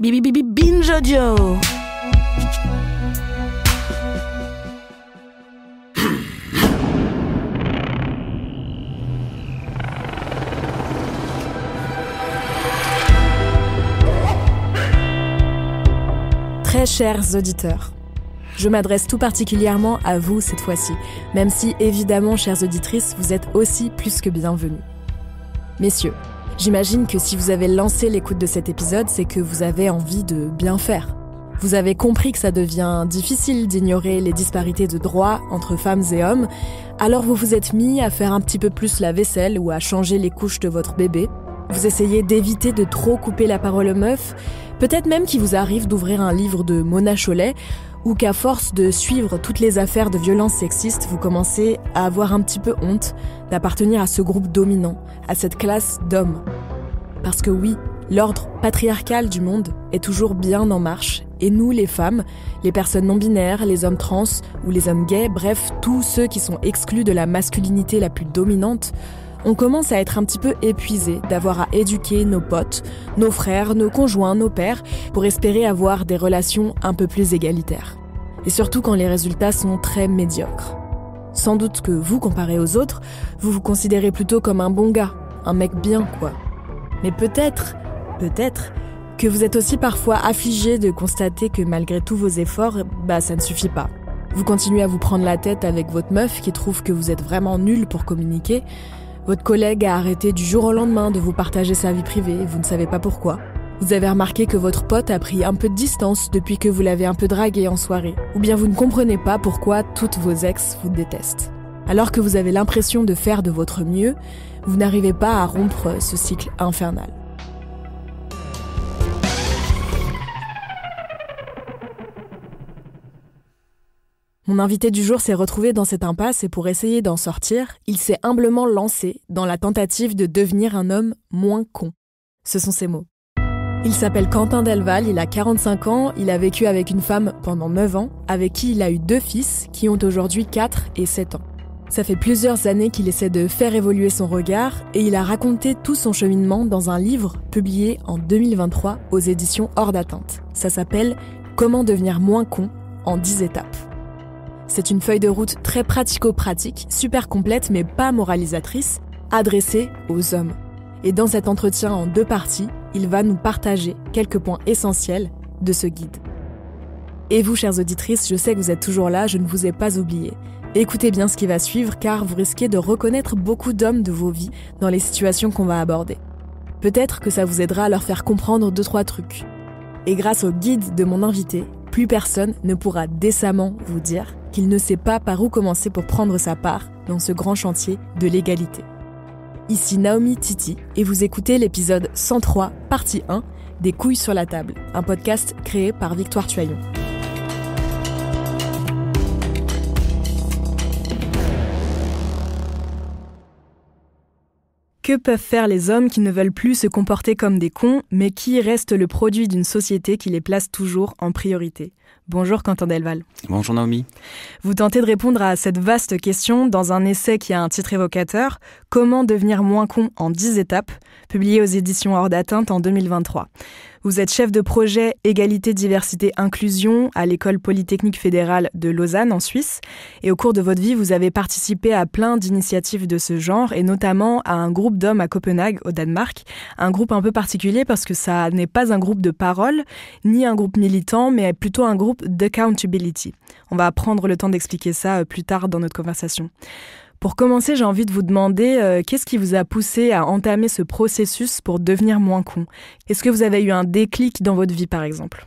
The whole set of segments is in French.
Bibi Bibi Binge Audio. Très chers auditeurs, je m'adresse tout particulièrement à vous cette fois-ci, même si évidemment, chères auditrices, vous êtes aussi plus que bienvenus. Messieurs, J'imagine que si vous avez lancé l'écoute de cet épisode, c'est que vous avez envie de bien faire. Vous avez compris que ça devient difficile d'ignorer les disparités de droits entre femmes et hommes, alors vous vous êtes mis à faire un petit peu plus la vaisselle ou à changer les couches de votre bébé. Vous essayez d'éviter de trop couper la parole aux meufs, peut-être même qu'il vous arrive d'ouvrir un livre de Mona Cholet ou qu'à force de suivre toutes les affaires de violence sexistes, vous commencez à avoir un petit peu honte d'appartenir à ce groupe dominant, à cette classe d'hommes. Parce que oui, l'ordre patriarcal du monde est toujours bien en marche, et nous, les femmes, les personnes non binaires, les hommes trans ou les hommes gays, bref, tous ceux qui sont exclus de la masculinité la plus dominante, on commence à être un petit peu épuisés d'avoir à éduquer nos potes, nos frères, nos conjoints, nos pères, pour espérer avoir des relations un peu plus égalitaires et surtout quand les résultats sont très médiocres. Sans doute que vous, comparé aux autres, vous vous considérez plutôt comme un bon gars, un mec bien quoi. Mais peut-être, peut-être, que vous êtes aussi parfois affligé de constater que malgré tous vos efforts, bah ça ne suffit pas. Vous continuez à vous prendre la tête avec votre meuf qui trouve que vous êtes vraiment nul pour communiquer. Votre collègue a arrêté du jour au lendemain de vous partager sa vie privée, et vous ne savez pas pourquoi. Vous avez remarqué que votre pote a pris un peu de distance depuis que vous l'avez un peu dragué en soirée. Ou bien vous ne comprenez pas pourquoi toutes vos ex vous détestent. Alors que vous avez l'impression de faire de votre mieux, vous n'arrivez pas à rompre ce cycle infernal. Mon invité du jour s'est retrouvé dans cette impasse et pour essayer d'en sortir, il s'est humblement lancé dans la tentative de devenir un homme moins con. Ce sont ses mots. Il s'appelle Quentin Delval, il a 45 ans, il a vécu avec une femme pendant 9 ans, avec qui il a eu deux fils qui ont aujourd'hui 4 et 7 ans. Ça fait plusieurs années qu'il essaie de faire évoluer son regard et il a raconté tout son cheminement dans un livre publié en 2023 aux éditions Hors d'atteinte. Ça s'appelle Comment devenir moins con en 10 étapes. C'est une feuille de route très pratico-pratique, super complète mais pas moralisatrice, adressée aux hommes. Et dans cet entretien en deux parties, il va nous partager quelques points essentiels de ce guide. Et vous, chères auditrices, je sais que vous êtes toujours là, je ne vous ai pas oublié. Écoutez bien ce qui va suivre car vous risquez de reconnaître beaucoup d'hommes de vos vies dans les situations qu'on va aborder. Peut-être que ça vous aidera à leur faire comprendre deux trois trucs. Et grâce au guide de mon invité, plus personne ne pourra décemment vous dire qu'il ne sait pas par où commencer pour prendre sa part dans ce grand chantier de l'égalité. Ici Naomi Titi et vous écoutez l'épisode 103, partie 1 des couilles sur la table, un podcast créé par Victoire Tuillon. Que peuvent faire les hommes qui ne veulent plus se comporter comme des cons, mais qui restent le produit d'une société qui les place toujours en priorité Bonjour Quentin Delval. Bonjour Naomi. Vous tentez de répondre à cette vaste question dans un essai qui a un titre évocateur, Comment devenir moins con en 10 étapes, publié aux éditions Hors d'atteinte en 2023. Vous êtes chef de projet Égalité, Diversité, Inclusion à l'École Polytechnique fédérale de Lausanne en Suisse. Et au cours de votre vie, vous avez participé à plein d'initiatives de ce genre et notamment à un groupe d'hommes à Copenhague au Danemark. Un groupe un peu particulier parce que ça n'est pas un groupe de parole ni un groupe militant, mais plutôt un groupe d'accountability. On va prendre le temps d'expliquer ça euh, plus tard dans notre conversation. Pour commencer, j'ai envie de vous demander euh, qu'est-ce qui vous a poussé à entamer ce processus pour devenir moins con Est-ce que vous avez eu un déclic dans votre vie, par exemple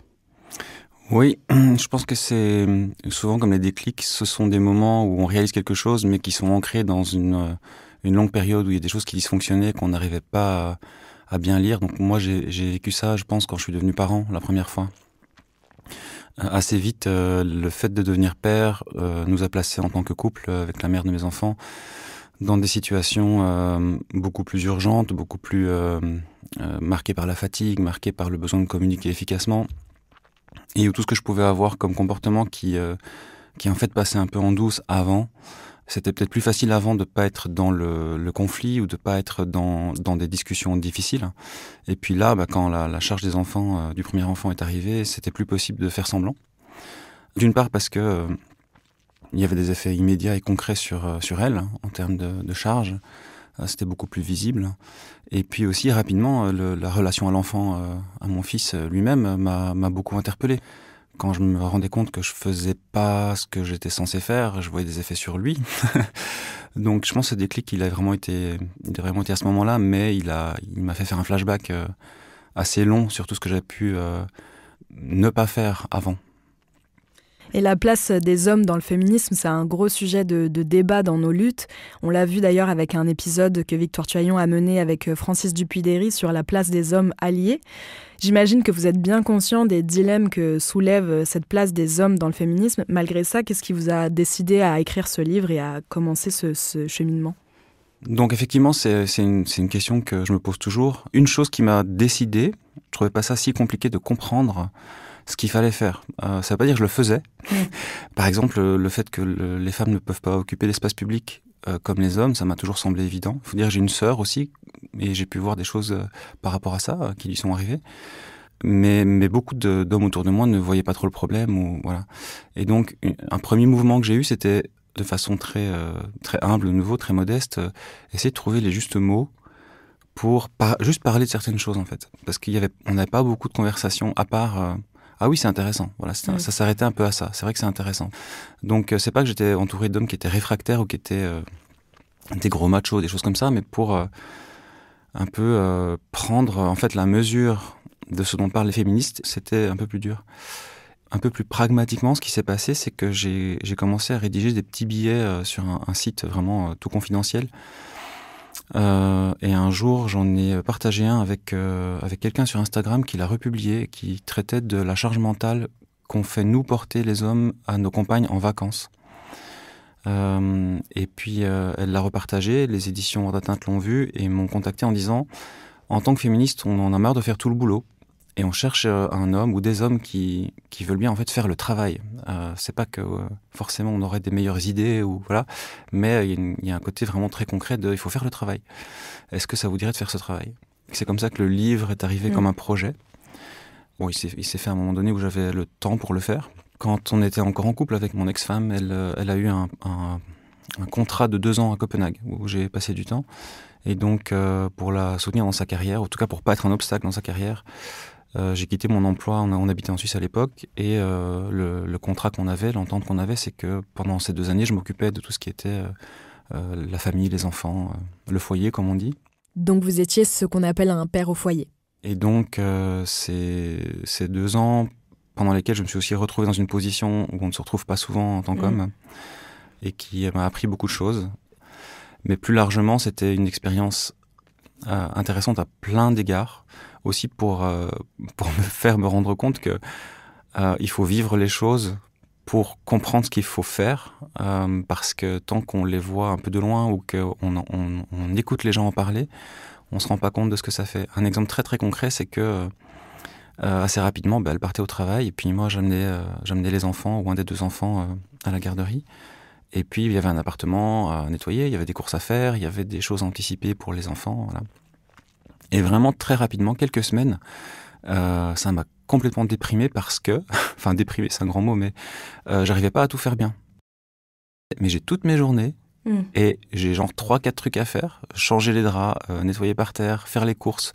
oui, je pense que c'est euh, souvent comme les déclics, ce sont des moments où on réalise quelque chose, mais qui sont ancrés dans une, euh, longue période où il y a des choses qui dysfonctionnaient, qu'on n'arrivait pas à, bien lire. Donc moi, j'ai vécu ça, je pense, quand je suis devenu parent la première fois assez vite, euh, le fait de devenir père euh, nous a placés en tant que couple euh, avec la mère de mes enfants dans des situations beaucoup plus urgentes, beaucoup plus marquées par la fatigue, marquées par le besoin de communiquer efficacement, et où tout ce que je pouvais avoir comme comportement qui, qui en fait passait un peu en douce avant, c'était peut-être plus facile avant de ne pas être dans le, conflit ou de ne pas être dans, des discussions difficiles. Et puis là, bah, quand la, charge des enfants, euh, du premier enfant est arrivée, c'était plus possible de faire semblant. D'une part parce que euh, il y avait des effets immédiats et concrets sur, euh, sur elle hein, en termes de, charge. c'était beaucoup plus visible. Et puis aussi rapidement, la relation à l'enfant, à mon fils lui-même, m'a beaucoup interpellé quand je me rendais compte que je faisais pas ce que j'étais censé faire, je voyais des effets sur lui. Donc je pense que ce déclic, il a vraiment été, il a vraiment été à ce moment-là, mais il a, il m'a fait faire un flashback euh, assez long sur tout ce que j'avais pu euh, ne pas faire avant. Et la place des hommes dans le féminisme, c'est un gros sujet de, débat dans nos luttes. On l'a vu d'ailleurs avec un épisode que Victor Tuyon a mené avec euh, Francis dupuy sur la place des hommes alliés. J'imagine que vous êtes bien conscient des dilemmes que soulève euh, cette place des hommes dans le féminisme. Malgré ça, qu'est-ce qui vous a décidé à écrire ce livre et à commencer ce, cheminement donc effectivement, c'est une, question que je me pose toujours. Une chose qui m'a décidé, je trouvais pas ça si compliqué de comprendre ce qu'il fallait faire. Euh, ça ne veut pas dire que je le faisais. Mm. Par exemple, le, fait que les femmes ne peuvent pas occuper l'espace public euh, comme les hommes, ça m'a toujours semblé évident. Il faut dire j'ai une sœur aussi, et j'ai pu voir des choses euh, par rapport à ça euh, qui lui sont arrivées. Mais, mais beaucoup d'hommes autour de moi ne voyaient pas trop le problème. Ou, voilà. Et donc, un premier mouvement que j'ai eu, c'était de façon très, très humble, nouveau, très modeste, essayer de trouver les justes mots pour juste parler de certaines choses en fait. Parce qu'on n'avait pas beaucoup de conversations, à part ah oui, c'est intéressant. Voilà, mm. ça s'arrêtait un peu à ça. C'est vrai que c'est intéressant. Donc, euh, c'est pas que j'étais entouré d'hommes qui étaient réfractaires ou qui étaient euh, des gros machos, des choses comme ça, mais pour euh, un peu prendre en fait la mesure de ce dont parlent les féministes, c'était un peu plus dur. Un peu plus pragmatiquement, ce qui s'est passé, c'est que j'ai commencé à rédiger des petits billets sur un, site vraiment tout confidentiel euh, et un jour, j'en ai partagé un avec, euh, avec quelqu'un sur Instagram qui l'a republié, qui traitait de la charge mentale qu'on fait nous porter les hommes à nos compagnes en vacances. Euh, et puis, elle l'a repartagé, les éditions d'atteinte l'ont vu et m'ont contacté en disant, en tant que féministe, on en a marre de faire tout le boulot et on cherche euh, un homme ou des hommes qui, qui veulent bien en fait faire le travail. Euh, c'est pas que euh, forcément on aurait des meilleures idées ou voilà, mais il y, y, a un côté vraiment très concret de il faut faire le travail. Est-ce que ça vous dirait de faire ce travail C'est comme ça que le livre est arrivé mm. comme un projet. Bon, il s'est fait à un moment donné où j'avais le temps pour le faire. Quand on était encore en couple avec mon ex-femme, elle, euh, elle, a eu un, un, un, contrat de deux ans à Copenhague où j'ai passé du temps. Et donc, pour la soutenir dans sa carrière, en tout cas pour pas être un obstacle dans sa carrière, euh, j'ai quitté mon emploi, on, habitait en Suisse à l'époque, et euh, le, contrat qu'on avait, l'entente qu'on avait, c'est que pendant ces deux années, je m'occupais de tout ce qui était euh, la famille, les enfants, le foyer, comme on dit. Donc vous étiez ce qu'on appelle un père au foyer. Et donc ces, ces, deux ans pendant lesquels je me suis aussi retrouvé dans une position où on ne se retrouve pas souvent en tant mm. qu'homme, et qui m'a appris beaucoup de choses. Mais plus largement, c'était une expérience intéressante à plein d'égards aussi pour, euh, pour me faire me rendre compte que euh, il faut vivre les choses pour comprendre ce qu'il faut faire, euh, parce que tant qu'on les voit un peu de loin ou qu'on on, on, écoute les gens en parler, on se rend pas compte de ce que ça fait. Un exemple très très concret, c'est que assez rapidement, bah, elle partait au travail et puis moi j'amenais j'amenais les enfants ou un des deux enfants à la garderie. Et puis, il y avait un appartement à nettoyer, il y avait des courses à faire, il y avait des choses anticipées pour les enfants. Voilà. Et vraiment très rapidement, quelques semaines, euh, ça m'a complètement déprimé parce que, enfin déprimé, c'est un grand mot, mais euh, j'arrivais pas à tout faire bien. Mais j'ai toutes mes journées hmm. et j'ai genre trois, quatre trucs à faire changer les draps, euh, nettoyer par terre, faire les courses,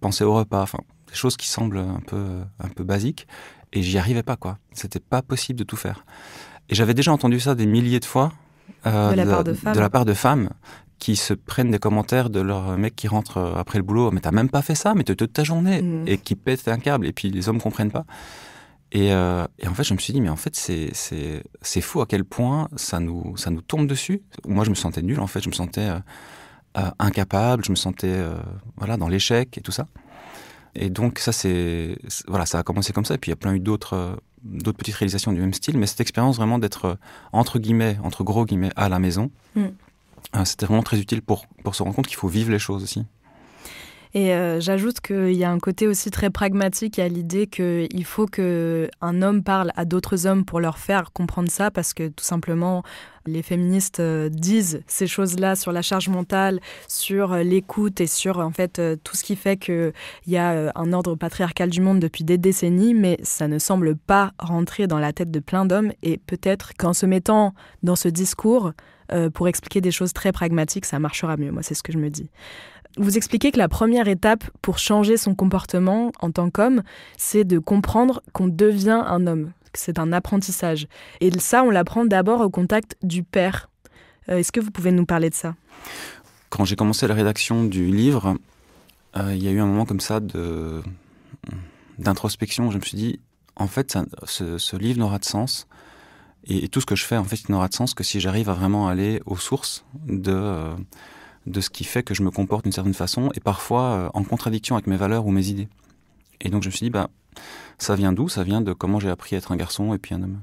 penser au repas, enfin des choses qui semblent un peu, un peu basiques. Et j'y arrivais pas quoi. C'était pas possible de tout faire. Et j'avais déjà entendu ça des milliers de fois. De la part de femmes qui se prennent des commentaires de leur mec qui rentre euh, après le boulot, mais t'as même pas fait ça, mais t'as toute ta journée, mm. et qui pète un câble, et puis les hommes comprennent pas. Et, euh, en fait, je me suis dit, mais en fait, c'est fou à quel point ça nous, ça nous tombe dessus. Moi, je me sentais nul, en fait, je me sentais euh, incapable, je me sentais voilà dans l'échec et tout ça. Et donc, ça, c'est voilà, ça a commencé comme ça. Et puis, il y a plein eu d'autres d'autres petites réalisations du même style, mais cette expérience vraiment d'être, entre guillemets, entre gros guillemets, à la maison. Mm. Ah, c'était vraiment très utile pour, pour se rendre compte qu'il faut vivre les choses aussi. Et euh, j'ajoute qu'il y a un côté aussi très pragmatique à l'idée qu'il faut qu'un homme parle à d'autres hommes pour leur faire comprendre ça, parce que tout simplement, les féministes euh, disent ces choses-là sur la charge mentale, sur euh, l'écoute et sur en fait tout ce qui fait qu'il y a un ordre patriarcal du monde depuis des décennies, mais ça ne semble pas rentrer dans la tête de plein d'hommes et peut-être qu'en se mettant dans ce discours, pour expliquer des choses très pragmatiques, ça marchera mieux, moi c'est ce que je me dis. Vous expliquez que la première étape pour changer son comportement en tant qu'homme, c'est de comprendre qu'on devient un homme, que c'est un apprentissage. Et ça, on l'apprend d'abord au contact du père. Euh, est-ce que vous pouvez nous parler de ça Quand j'ai commencé la rédaction du livre, euh, il y a eu un moment comme ça d'introspection. Je me suis dit, en fait, ce, livre n'aura de sens. Et, tout ce que je fais, en fait, n'aura de sens que si j'arrive à vraiment aller aux sources de... Euh, de ce qui fait que je me comporte d'une certaine façon et parfois euh, en contradiction avec mes valeurs ou mes idées. Et donc je me suis dit, bah, ça vient d'où Ça vient de comment j'ai appris à être un garçon et puis un homme.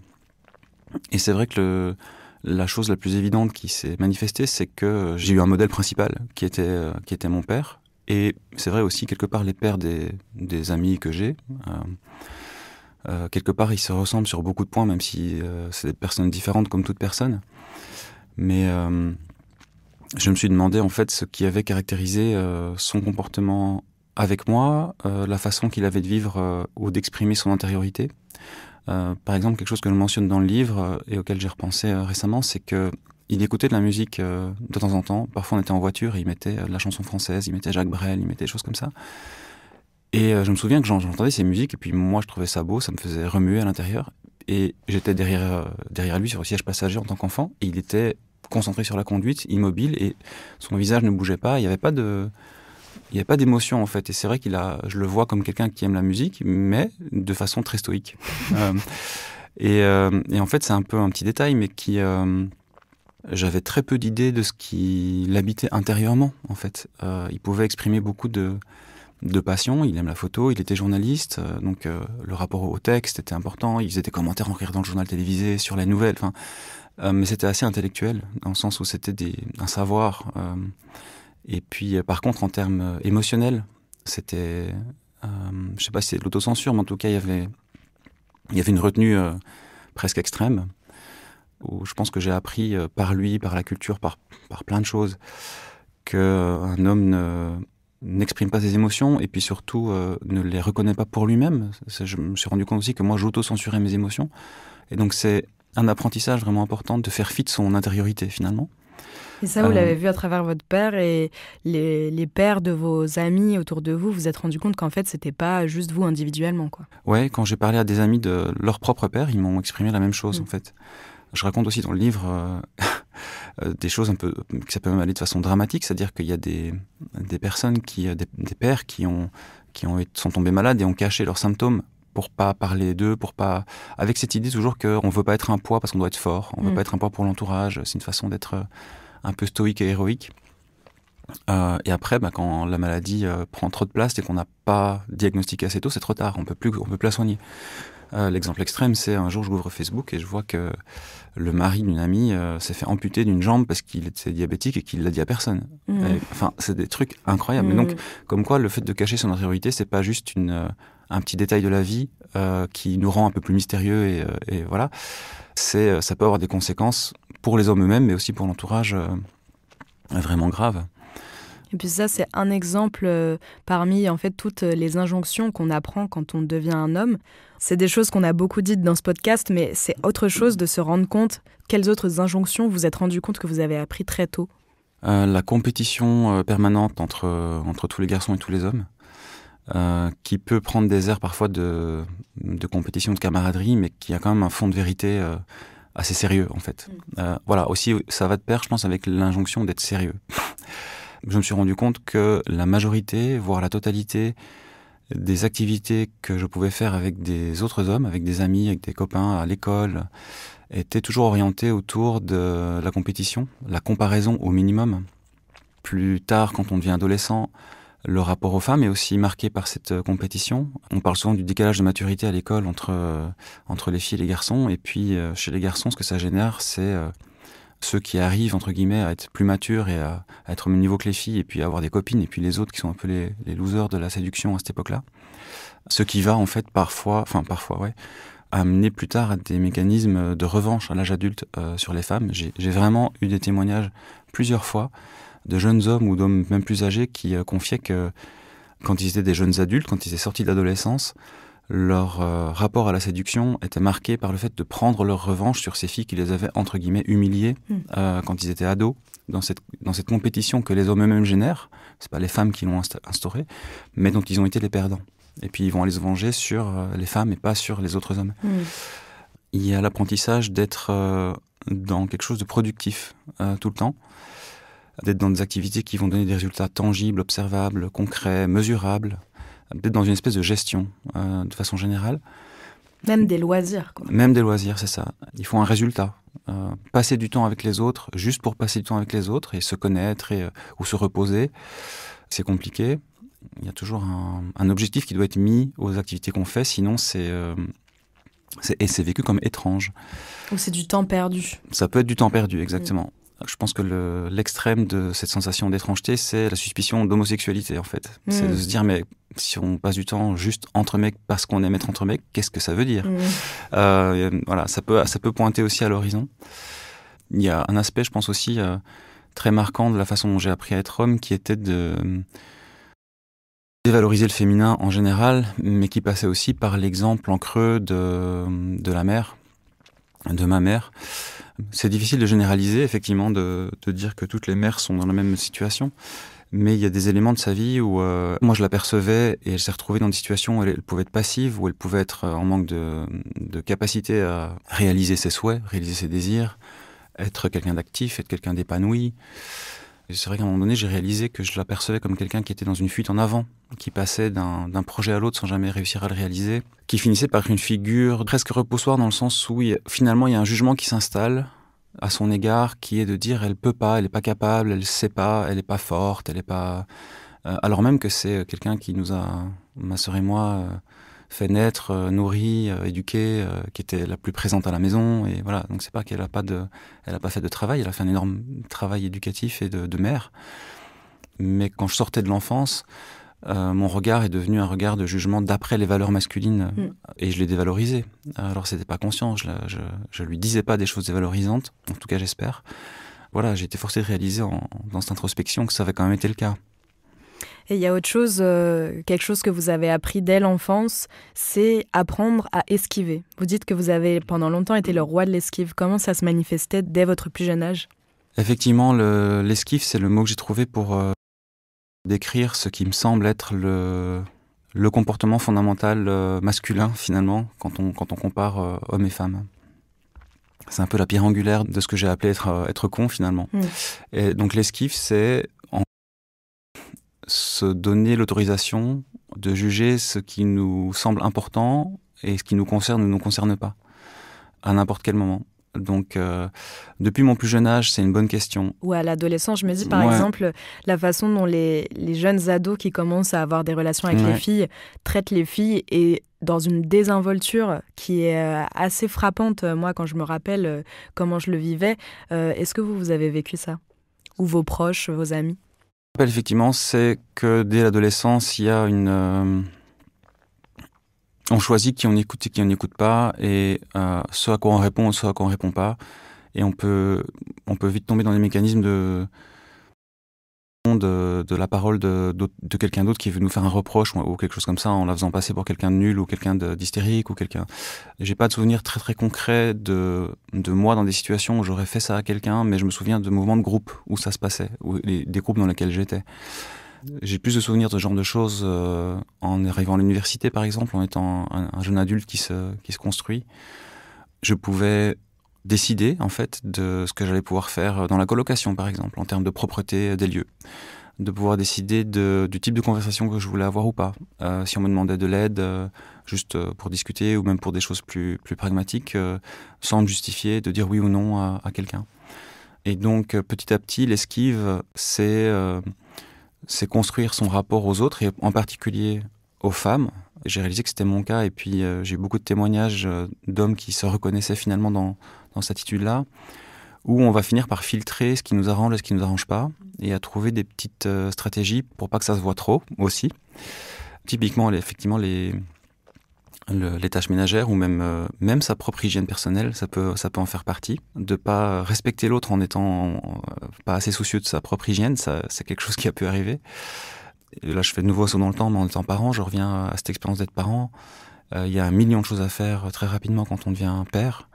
Et c'est vrai que la chose la plus évidente qui s'est manifestée, c'est que euh, j'ai eu un modèle principal qui était, euh, qui était mon père. Et c'est vrai aussi, quelque part, les pères des, amis que j'ai, quelque part, ils se ressemblent sur beaucoup de points, même si c'est des personnes différentes comme toute personne. Mais je me suis demandé en fait ce qui avait caractérisé euh, son comportement avec moi, euh, la façon qu'il avait de vivre euh, ou d'exprimer son intériorité. par exemple, quelque chose que je mentionne dans le livre et auquel j'ai repensé récemment, c'est que il écoutait de la musique de temps en temps. Parfois, on était en voiture et il mettait de la chanson française, il mettait Jacques Brel, il mettait des choses comme ça. Et je me souviens que j'entendais ces musiques et puis moi, je trouvais ça beau, ça me faisait remuer à l'intérieur. Et j'étais derrière, derrière lui sur le siège passager en tant qu'enfant. Et il était concentré sur la conduite, immobile, et son visage ne bougeait pas. Il n'y avait pas de, il n'y a pas d'émotion en fait. Et c'est vrai qu'il a, je le vois comme quelqu'un qui aime la musique, mais de façon très stoïque. Euh, et, euh, et, en fait, c'est un peu un petit détail, mais qui, euh, j'avais très peu d'idées de ce qui l'habitait intérieurement en fait. il pouvait exprimer beaucoup de de passion, il aime la photo, il était journaliste, donc le rapport au texte était important, il faisait des commentaires en dans le journal télévisé sur la nouvelle, euh, mais c'était assez intellectuel, dans le sens où c'était un savoir. Euh, et puis, euh, par contre, en termes émotionnels, c'était. je ne sais pas si c'est de l'autocensure, mais en tout cas, il y avait, il y avait une retenue presque extrême. Où je pense que j'ai appris par lui, par la culture, par, par plein de choses, qu'un homme ne n'exprime pas ses émotions et puis surtout ne les reconnaît pas pour lui-même. Je me suis rendu compte aussi que moi j'auto-censurais mes émotions. Et donc c'est un apprentissage vraiment important de faire fi de son intériorité finalement. Et ça, vous euh, l'avez vu à travers votre père et les, pères de vos amis autour de vous, vous êtes rendu compte qu'en fait, c'était pas juste vous individuellement. Quoi. Ouais, quand j'ai parlé à des amis de leur propre père, ils m'ont exprimé la même chose mm. en fait. Je raconte aussi dans le livre euh, euh, des choses un peu qui ça peut même aller de façon dramatique, c'est-à-dire qu'il y a des, des personnes qui, des, des, pères qui ont qui ont, sont tombés malades et ont caché leurs symptômes pour pas parler d'eux, pour pas. Avec cette idée toujours qu'on ne veut pas être un poids parce qu'on doit être fort, on ne veut mm. pas être un poids pour l'entourage. C'est une façon d'être euh, un peu stoïque et héroïque. Euh, et après, bah, quand la maladie euh, prend trop de place et qu'on n'a pas diagnostiqué assez tôt, c'est trop tard. On peut plus, on peut plus la soigner. L'exemple extrême, c'est un jour, je ouvre Facebook et je vois que le mari d'une amie s'est fait amputer d'une jambe parce qu'il était diabétique et qu'il l'a dit à personne. Mm. enfin, c'est des trucs incroyables. donc, mm. comme quoi, le fait de cacher son intériorité, c'est pas juste une un petit détail de la vie euh, qui nous rend un peu plus mystérieux et, euh, voilà, c'est euh, ça peut avoir des conséquences pour les hommes eux-mêmes, mais aussi pour l'entourage vraiment grave. Et puis ça, c'est un exemple parmi en fait toutes les injonctions qu'on apprend quand on devient un homme. C'est des choses qu'on a beaucoup dites dans ce podcast, mais c'est autre chose de se rendre compte quelles autres injonctions vous êtes rendu compte que vous avez appris très tôt. la compétition permanente entre, entre tous les garçons et tous les hommes. Euh, qui peut prendre des airs parfois de, de, compétition, de camaraderie, mais qui a quand même un fond de vérité euh, assez sérieux, en fait. Mm. Euh, voilà, aussi, ça va de pair, je pense, avec l'injonction d'être sérieux. je me suis rendu compte que la majorité, voire la totalité, des activités que je pouvais faire avec des autres hommes, avec des amis, avec des copains à l'école, étaient toujours orientées autour de la compétition, la comparaison au minimum. Plus tard, quand on devient adolescent, le rapport aux femmes est aussi marqué par cette euh, compétition. On parle souvent du décalage de maturité à l'école entre, euh, les filles et les garçons. Et puis, euh, chez les garçons, ce que ça génère, c'est ceux qui arrivent, entre guillemets, à être plus matures et à, être au même niveau que les filles, et puis avoir des copines, et puis les autres qui sont un peu les, losers de la séduction à cette époque-là. Ce qui va, en fait, parfois, enfin, parfois, ouais, amener plus tard à des mécanismes de revanche à l'âge adulte sur les femmes. J'ai vraiment eu des témoignages plusieurs fois de jeunes hommes ou d'hommes même plus âgés qui euh, confiaient que quand ils étaient des jeunes adultes, quand ils étaient sortis de l'adolescence, leur euh, rapport à la séduction était marqué par le fait de prendre leur revanche sur ces filles qui les avaient entre guillemets humiliées hmm. euh, quand ils étaient ados dans cette, dans cette compétition que les hommes eux-mêmes génèrent. C'est pas les femmes qui l'ont instauré, mais dont ils ont été les perdants. Et puis ils vont aller se venger sur les femmes et pas sur les autres hommes. Hmm. Il y a l'apprentissage d'être dans quelque chose de productif tout le temps d'être dans des activités qui vont donner des résultats tangibles, observables, concrets, mesurables, d'être dans une espèce de gestion euh, de façon générale. Même des loisirs. Même des loisirs, c'est ça. Il faut un résultat. Euh, passer du temps avec les autres, juste pour passer du temps avec les autres et se connaître euh, ou se reposer, c'est compliqué. Il y a toujours un, objectif qui doit être mis aux activités qu'on fait, sinon c'est et c'est vécu comme étrange. Ou c'est du temps perdu. Ça peut être du temps perdu, exactement. Mm je pense que l'extrême de cette sensation d'étrangeté, c'est la suspicion d'homosexualité, en fait. Mm. C'est de se dire, mais si on passe du temps juste entre mecs parce qu'on aime être entre mecs, qu'est-ce que ça veut dire mm. euh, Voilà, ça peut, ça peut pointer aussi à l'horizon. Il y a un aspect, je pense aussi, euh, très marquant de la façon dont j'ai appris à être homme, qui était de dévaloriser le féminin en général, mais qui passait aussi par l'exemple en creux de, de la mère, de ma mère. C'est difficile de généraliser, effectivement, de, de, dire que toutes les mères sont dans la même situation. Mais il y a des éléments de sa vie où euh, moi je l'apercevais et elle s'est retrouvée dans des situations où elle, pouvait être passive, où elle pouvait être euh, en manque de, de capacité à réaliser ses souhaits, réaliser ses désirs, être quelqu'un d'actif, être quelqu'un d'épanoui c'est vrai qu'à un moment donné, j'ai réalisé que je l'apercevais comme quelqu'un qui était dans une fuite en avant, qui passait d'un projet à l'autre sans jamais réussir à le réaliser, qui finissait par une figure presque repoussoire dans le sens où finalement il y a un jugement qui s'installe à son égard qui est de dire elle peut pas, elle n'est pas capable, elle sait pas, elle n'est pas forte, elle n'est pas... Euh, alors même que c'est euh, quelqu'un qui nous a, ma sœur et moi, euh, fait naître, euh, nourrie, euh, éduquée, euh, qui était la plus présente à la maison. Et voilà, donc c'est pas qu'elle a pas de, elle a pas fait de travail, elle a fait un énorme travail éducatif et de, mère. Mais quand je sortais de l'enfance, mon regard est devenu un regard de jugement d'après les valeurs masculines mm. et je l'ai dévalorisé. Alors c'était pas conscient, je, je, lui disais pas des choses dévalorisantes, en tout cas j'espère. Voilà, j'ai été forcé de réaliser en, dans cette introspection que ça avait quand même été le cas. Et il y a autre chose, euh, quelque chose que vous avez appris dès l'enfance, c'est apprendre à esquiver. Vous dites que vous avez pendant longtemps été le roi de l'esquive. Comment ça se manifestait dès votre plus jeune âge Effectivement, l'esquive, c'est le mot que j'ai trouvé pour euh, décrire ce qui me semble être le, le comportement fondamental euh, masculin, finalement, quand on, quand on compare hommes et femmes. C'est un peu la pierre angulaire de ce que j'ai appelé être, être con finalement. Mm. Et donc l'esquive, c'est se donner l'autorisation de juger ce qui nous semble important et ce qui nous concerne ou ne nous concerne pas, à n'importe quel moment. Donc, euh, depuis mon plus jeune âge, c'est une bonne question. Ou à l'adolescence, je me dis par exemple la façon dont les, jeunes ados qui commencent à avoir des relations avec les filles traitent les filles et dans une désinvolture qui est euh, assez frappante, euh, moi, quand je me rappelle comment je le vivais. Est-ce que vous, vous avez vécu ça Ou vos proches, vos amis Effectivement, c'est que dès l'adolescence, il y a une. Euh, on choisit qui on écoute et qui on n'écoute pas, et euh, ce à quoi on répond, ce à quoi on répond pas. Et on peut, on peut vite tomber dans des mécanismes de, de, la parole de, quelqu'un d'autre qui veut nous faire un reproche ou, quelque chose comme ça en la faisant passer pour quelqu'un de nul ou quelqu'un d'hystérique ou quelqu'un. J'ai pas de souvenir très très concret de, de moi dans des situations où j'aurais fait ça à quelqu'un, mais je me souviens de mouvements de groupe où ça se passait, ou des, groupes dans lesquels j'étais. J'ai plus de souvenirs de ce genre de choses euh, en arrivant à l'université, par exemple, en étant un, jeune adulte qui se, qui se construit. Je pouvais décider en fait de ce que j'allais pouvoir faire euh, dans la colocation par exemple en termes de propreté euh, des lieux de pouvoir décider de, du type de conversation que je voulais avoir ou pas. Euh, si on me demandait de l'aide, juste pour discuter ou même pour des choses plus, plus pragmatiques, sans me justifier, de dire oui ou non à, à quelqu'un. Et donc, petit à petit, l'esquive, c'est c'est construire son rapport aux autres et en particulier aux femmes. J'ai réalisé que c'était mon cas et puis j'ai eu beaucoup de témoignages d'hommes qui se reconnaissaient finalement dans, dans cette attitude-là, où on va finir par filtrer ce qui nous arrange et ce qui nous arrange pas, et à trouver des petites euh, stratégies pour pas que ça se voit trop aussi. Typiquement, effectivement, les, les tâches ménagères ou même, euh, même sa propre hygiène personnelle, ça peut, ça peut en faire partie. De pas respecter l'autre en étant euh, pas assez soucieux de sa propre hygiène, c'est quelque chose qui a pu arriver. là, je fais de nouveau saut dans le temps, mais en étant parent, je reviens à cette expérience d'être parent. Il y a un million de choses à faire très rapidement quand on devient père.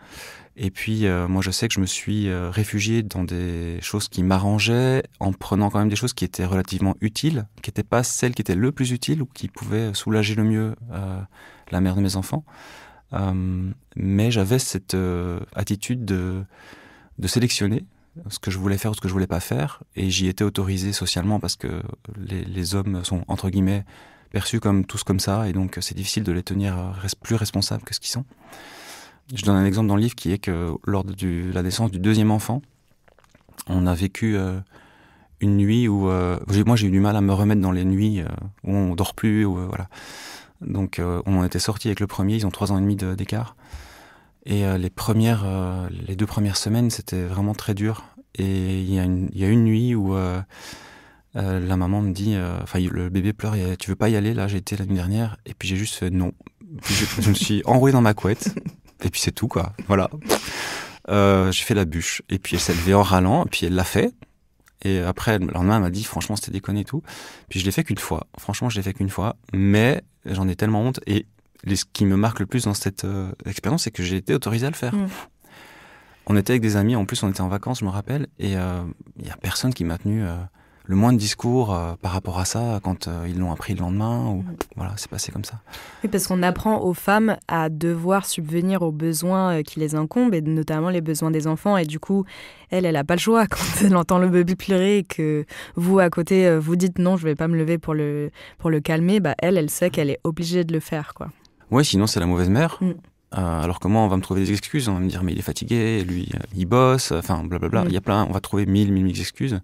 Et puis, euh, moi, je sais que je me suis euh, réfugié dans des choses qui m'arrangeaient, en prenant quand même des choses qui étaient relativement utiles, qui n'étaient pas celles qui étaient le plus utiles ou qui pouvaient soulager le mieux euh, la mère de mes enfants. mais j'avais cette attitude de, de sélectionner ce que je voulais faire ou ce que je voulais pas faire, et j'y étais autorisé socialement parce que les, les hommes sont, entre guillemets, perçus comme tous comme ça, et donc c'est difficile de les tenir plus responsables que ce qu'ils sont. Je donne un exemple dans le livre qui est que lors de la naissance du deuxième enfant, on a vécu euh, une nuit où euh, moi j'ai eu du mal à me remettre dans les nuits euh, où on dort plus, voilà. Donc on était sorti avec le premier, ils ont trois ans et demi d'écart. et les premières, les deux premières semaines, c'était vraiment très dur. Et il y, a une, nuit où la maman me dit, enfin le bébé pleure, tu veux pas y aller là J'ai été la nuit dernière. Et puis j'ai juste non. je, je me suis enroué dans ma couette. Et puis c'est tout, quoi. Voilà. Euh, j'ai fait la bûche. Et puis elle s'est levée en râlant, et puis elle l'a fait. Et après, le lendemain, elle m'a dit, franchement, c'était déconné et tout. Puis je l'ai fait qu'une fois. Franchement, je l'ai fait qu'une fois. Mais j'en ai tellement honte. Et ce qui me marque le plus dans cette euh, expérience, c'est que j'ai été autorisé à le faire. Mm. On était avec des amis, en plus, on était en vacances, je me rappelle. Et il euh, n'y y a personne qui m'a tenu le moins de discours euh, par rapport à ça quand euh, ils l'ont appris le lendemain. Ou, mm. Voilà, c'est passé comme ça. Oui, parce qu'on apprend aux femmes à devoir subvenir aux besoins euh, qui les incombent, et notamment les besoins des enfants. Et du coup, elle, elle a pas le choix quand elle entend le bébé pleurer et que vous, à côté, vous dites non, je vais pas me lever pour le, pour le calmer. Bah, elle, elle sait qu'elle est obligée de le faire. quoi. Oui, sinon c'est la mauvaise mère. Mm. alors comment on va me trouver des excuses On va me dire mais il est fatigué, lui il bosse, enfin blablabla. bla. Mm. Il y a plein, on va trouver mille, mille, mille excuses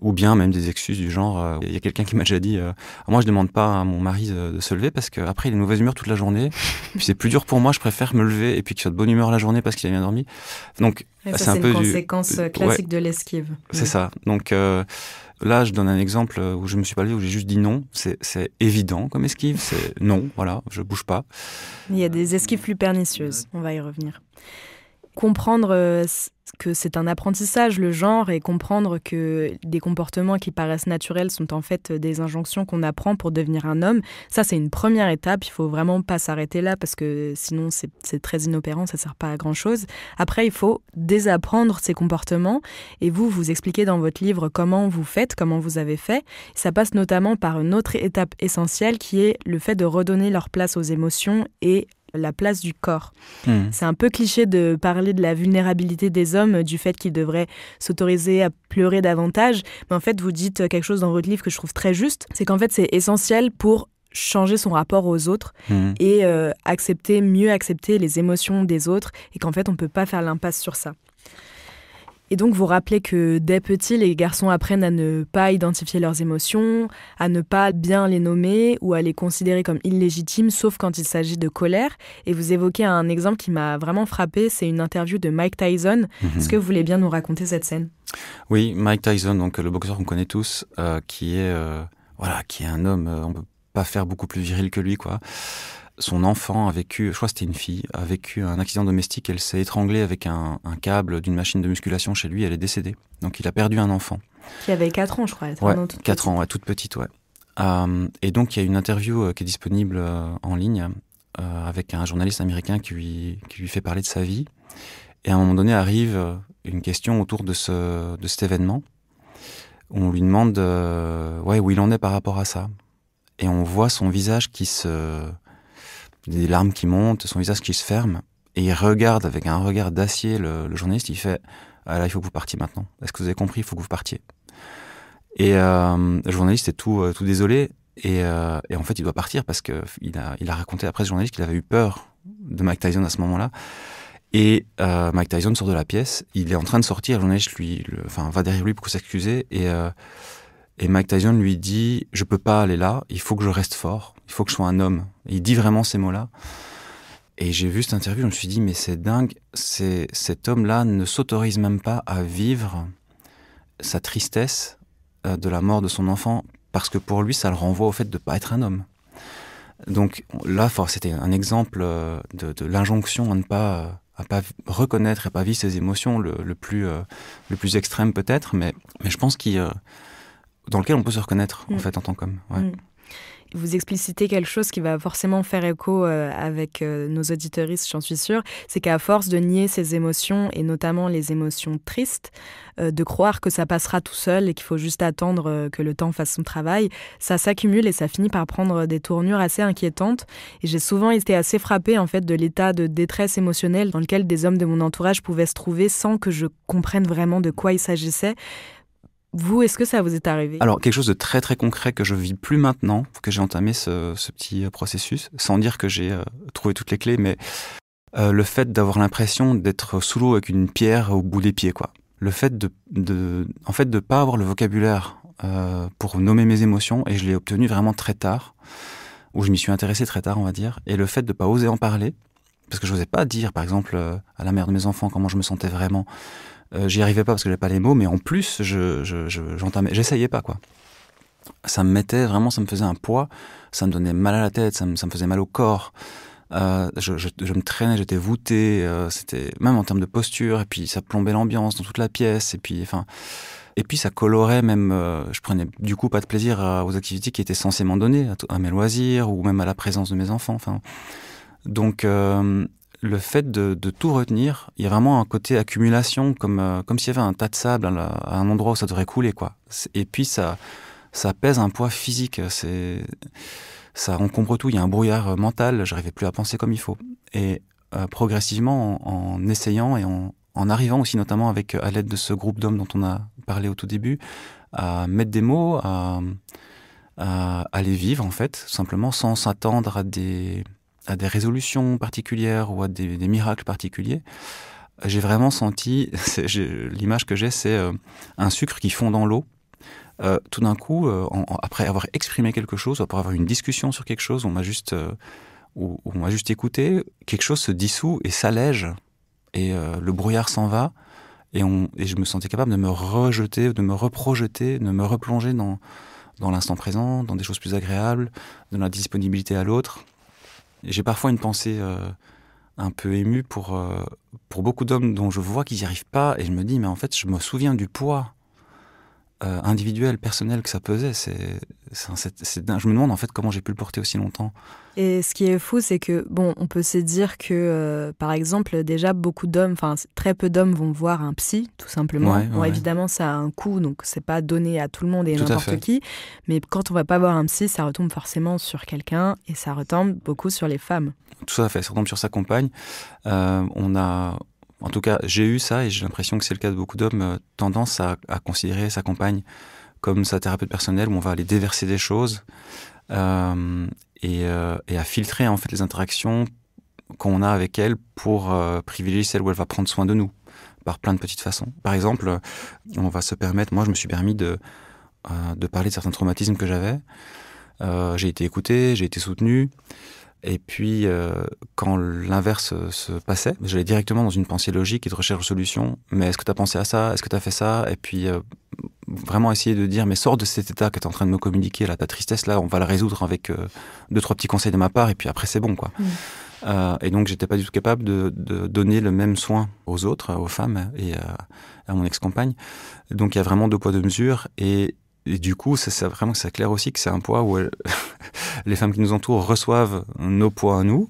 ou bien même des excuses du genre, euh, il y a quelqu'un qui m'a déjà dit, euh, moi je demande pas à mon mari de se lever parce qu'après il est de mauvaise humeur toute la journée, puis c'est plus dur pour moi, je préfère me lever et puis qu'il soit de bonne humeur la journée parce qu'il a bien dormi. Donc bah, c'est un une peu conséquence euh, classique de l'esquive. C'est mm. ça. Donc là, je donne un exemple où je me suis pas levé, où j'ai juste dit non. C'est évident comme esquive, c'est non, voilà, je bouge pas. Il y a des esquives plus pernicieuses, on va y revenir comprendre euh, que c'est un apprentissage, le genre, et comprendre que des comportements qui paraissent naturels sont en fait euh, des injonctions qu'on apprend pour devenir un homme, ça c'est une première étape, il faut vraiment pas s'arrêter là parce que sinon c'est très inopérant, ça sert pas à grand chose. Après, il faut désapprendre ces comportements, et vous, vous expliquez dans votre livre comment vous faites, comment vous avez fait. Ça passe notamment par une autre étape essentielle qui est le fait de redonner leur place aux émotions et la place du corps. Hmm. C'est un peu cliché de parler de la vulnérabilité des hommes, du fait qu'ils devraient s'autoriser à pleurer davantage, mais en fait vous dites quelque chose dans votre livre que je trouve très juste, c'est qu'en fait c'est essentiel pour changer son rapport aux autres hmm. et euh, accepter, mieux accepter les émotions des autres et qu'en fait on ne peut pas faire l'impasse sur ça. Et donc vous rappelez que dès petit, les garçons apprennent à ne pas identifier leurs émotions, à ne pas bien les nommer ou à les considérer comme illégitimes, sauf quand il s'agit de colère. Et vous évoquez un exemple qui m'a vraiment frappé, c'est une interview de Mike Tyson. Mhm. Est-ce que vous voulez bien nous raconter cette scène Oui, Mike Tyson, donc le boxeur qu'on connaît tous, euh, qui est euh, voilà, qui est un homme, euh, on peut pas faire beaucoup plus viril que lui, quoi son enfant a vécu, je crois que c'était une fille, a vécu un accident domestique, elle s'est étranglée avec un, câble d'une machine de musculation chez lui, elle est décédée. Donc il a perdu un enfant. Qui avait 4 ans, je crois. 4 ans, toute petite, ouais. Euh, et donc il y a une interview euh, qui est disponible euh, en ligne avec un journaliste américain qui lui, fait parler de sa vie. Et à un moment donné arrive une question autour de, ce, de cet événement. On lui demande ouais, où il en est par rapport à ça. Et on voit son visage qui se des larmes qui montent, son visage qui se ferme, et il regarde avec un regard d'acier le, journaliste, il fait ah, là il faut que vous partiez maintenant. Est-ce que vous avez compris Il faut que vous partiez. Et euh, le journaliste est tout, euh, tout désolé, et, euh, et, en fait il doit partir parce qu'il a, il a raconté après ce journaliste qu'il avait eu peur de Mike Tyson à ce moment-là. Et euh, Mike Tyson sort de la pièce, il est en train de sortir, le journaliste lui, enfin, va derrière lui pour s'excuser, et et Mike Tyson lui dit, je peux pas aller là, il faut que je reste fort, il faut que je sois un homme. Il dit vraiment ces mots-là. Et j'ai vu cette interview, je me suis dit, mais c'est dingue, cet homme-là ne s'autorise même pas à vivre sa tristesse euh, de la mort de son enfant, parce que pour lui, ça le renvoie au fait de ne pas être un homme. Donc là, c'était un exemple euh, de, l'injonction à ne pas, euh, à pas reconnaître et pas vivre ses émotions, le, le plus, le plus extrême peut-être, mais, mais je pense qu'il dans lequel on peut se reconnaître en mm. fait en tant qu'homme. Mm. Vous explicitez quelque chose qui va forcément faire écho euh, avec euh, nos auditoristes, j'en suis sûre, c'est qu'à force de nier ces émotions, et notamment les émotions tristes, euh, de croire que ça passera tout seul et qu'il faut juste attendre que le temps fasse son travail, ça s'accumule et ça finit par prendre des tournures assez inquiétantes. Et j'ai souvent été assez frappée en fait de l'état de détresse émotionnelle dans lequel des hommes de mon entourage pouvaient se trouver sans que je comprenne vraiment de quoi il s'agissait vous, est-ce que ça vous est arrivé Alors, quelque chose de très très concret que je vis plus maintenant, que j'ai entamé ce, petit euh, processus, sans dire que j'ai euh, trouvé toutes les clés, mais euh, le fait d'avoir l'impression d'être sous l'eau avec une pierre au bout des pieds, quoi. Le fait de, de en fait, de pas avoir le vocabulaire pour nommer mes émotions, et je l'ai obtenu vraiment très tard, ou je m'y suis intéressé très tard, on va dire, et le fait de ne pas oser en parler, parce que je n'osais pas dire, par exemple, à la mère de mes enfants comment je me sentais vraiment, euh, j'y arrivais pas parce que j'avais pas les mots, mais en plus, je, j'essayais pas, quoi. Ça me mettait vraiment, ça me faisait un poids, ça me donnait mal à la tête, ça me, ça me faisait mal au corps. Euh, je, me traînais, j'étais voûté, euh, c'était même en termes de posture, et puis ça plombait l'ambiance dans toute la pièce, et puis enfin, et puis ça colorait même, je prenais du coup pas de plaisir aux activités qui étaient censées m'en donner, à, mes loisirs ou même à la présence de mes enfants. Enfin, donc le fait de, tout retenir, il y a vraiment un côté accumulation, comme, euh, comme s'il y avait un tas de sable à un endroit où ça devrait couler. quoi. Et puis ça, ça pèse un poids physique, ça encombre tout, il y a un brouillard euh, mental, je n'arrivais plus à penser comme il faut. Et euh, progressivement, en, essayant et en, arrivant aussi, notamment avec à l'aide de ce groupe d'hommes dont on a parlé au tout début, à mettre des mots, à, vivre en fait, simplement sans s'attendre à des à des résolutions particulières ou à des, miracles particuliers, j'ai vraiment senti, l'image que j'ai, c'est euh, un sucre qui fond dans l'eau. Euh, tout d'un coup, euh, après avoir exprimé quelque chose, après avoir une discussion sur quelque chose, on m'a juste, juste écouté, quelque chose se dissout et s'allège, et le brouillard s'en va, et, je me sentais capable de me rejeter, de me reprojeter, de me replonger dans, dans l'instant présent, dans des choses plus agréables, dans la disponibilité à l'autre. J'ai parfois une pensée euh, un peu émue euh, pour, beaucoup d'hommes dont je vois qu'ils n'y arrivent pas et je me dis, mais en fait, je me souviens du poids euh, individuel, personnel que ça pesait. C'est, je me demande en fait comment j'ai pu le porter aussi longtemps. Et ce qui est fou, c'est que, bon, on peut se dire que, euh, par exemple, déjà, beaucoup d'hommes, enfin, très peu d'hommes vont voir un psy, tout simplement. bon, évidemment, ça a un coût, donc c'est pas donné à tout le monde et n'importe qui. Mais quand on va pas voir un psy, ça retombe forcément sur quelqu'un et ça retombe beaucoup sur les femmes. Tout à fait, ça retombe sur sa compagne. Euh, on a en tout cas, j'ai eu ça, et j'ai l'impression que c'est le cas de beaucoup d'hommes, euh, tendance à, considérer sa compagne comme sa thérapeute personnelle, où on va aller déverser des choses, euh, euh, et, à filtrer en fait les interactions qu'on a avec elle pour privilégier celle où elle va prendre soin de nous, par plein de petites façons. Par exemple, on va se permettre, moi je me suis permis de, de parler de certains traumatismes que j'avais, j'ai été écouté, j'ai été soutenu, et puis, euh, quand l'inverse euh, se passait, j'allais directement dans une pensée logique et de recherche de solution. Mais est-ce que tu as pensé à ça Est-ce que tu as fait ça Et puis, euh, vraiment essayer de dire, mais sors de cet état que tu es en train de me communiquer, là, ta tristesse, là, on va la résoudre avec deux, trois petits conseils de ma part, et puis après, c'est bon, quoi. Mmh. et donc, j'étais pas du tout capable de, de, donner le même soin aux autres, aux femmes et à mon ex-compagne. Donc, il y a vraiment deux poids, deux mesures. Et et du coup, ça, ça vraiment, ça claire aussi que c'est un poids où euh, les femmes qui nous entourent reçoivent nos poids à nous.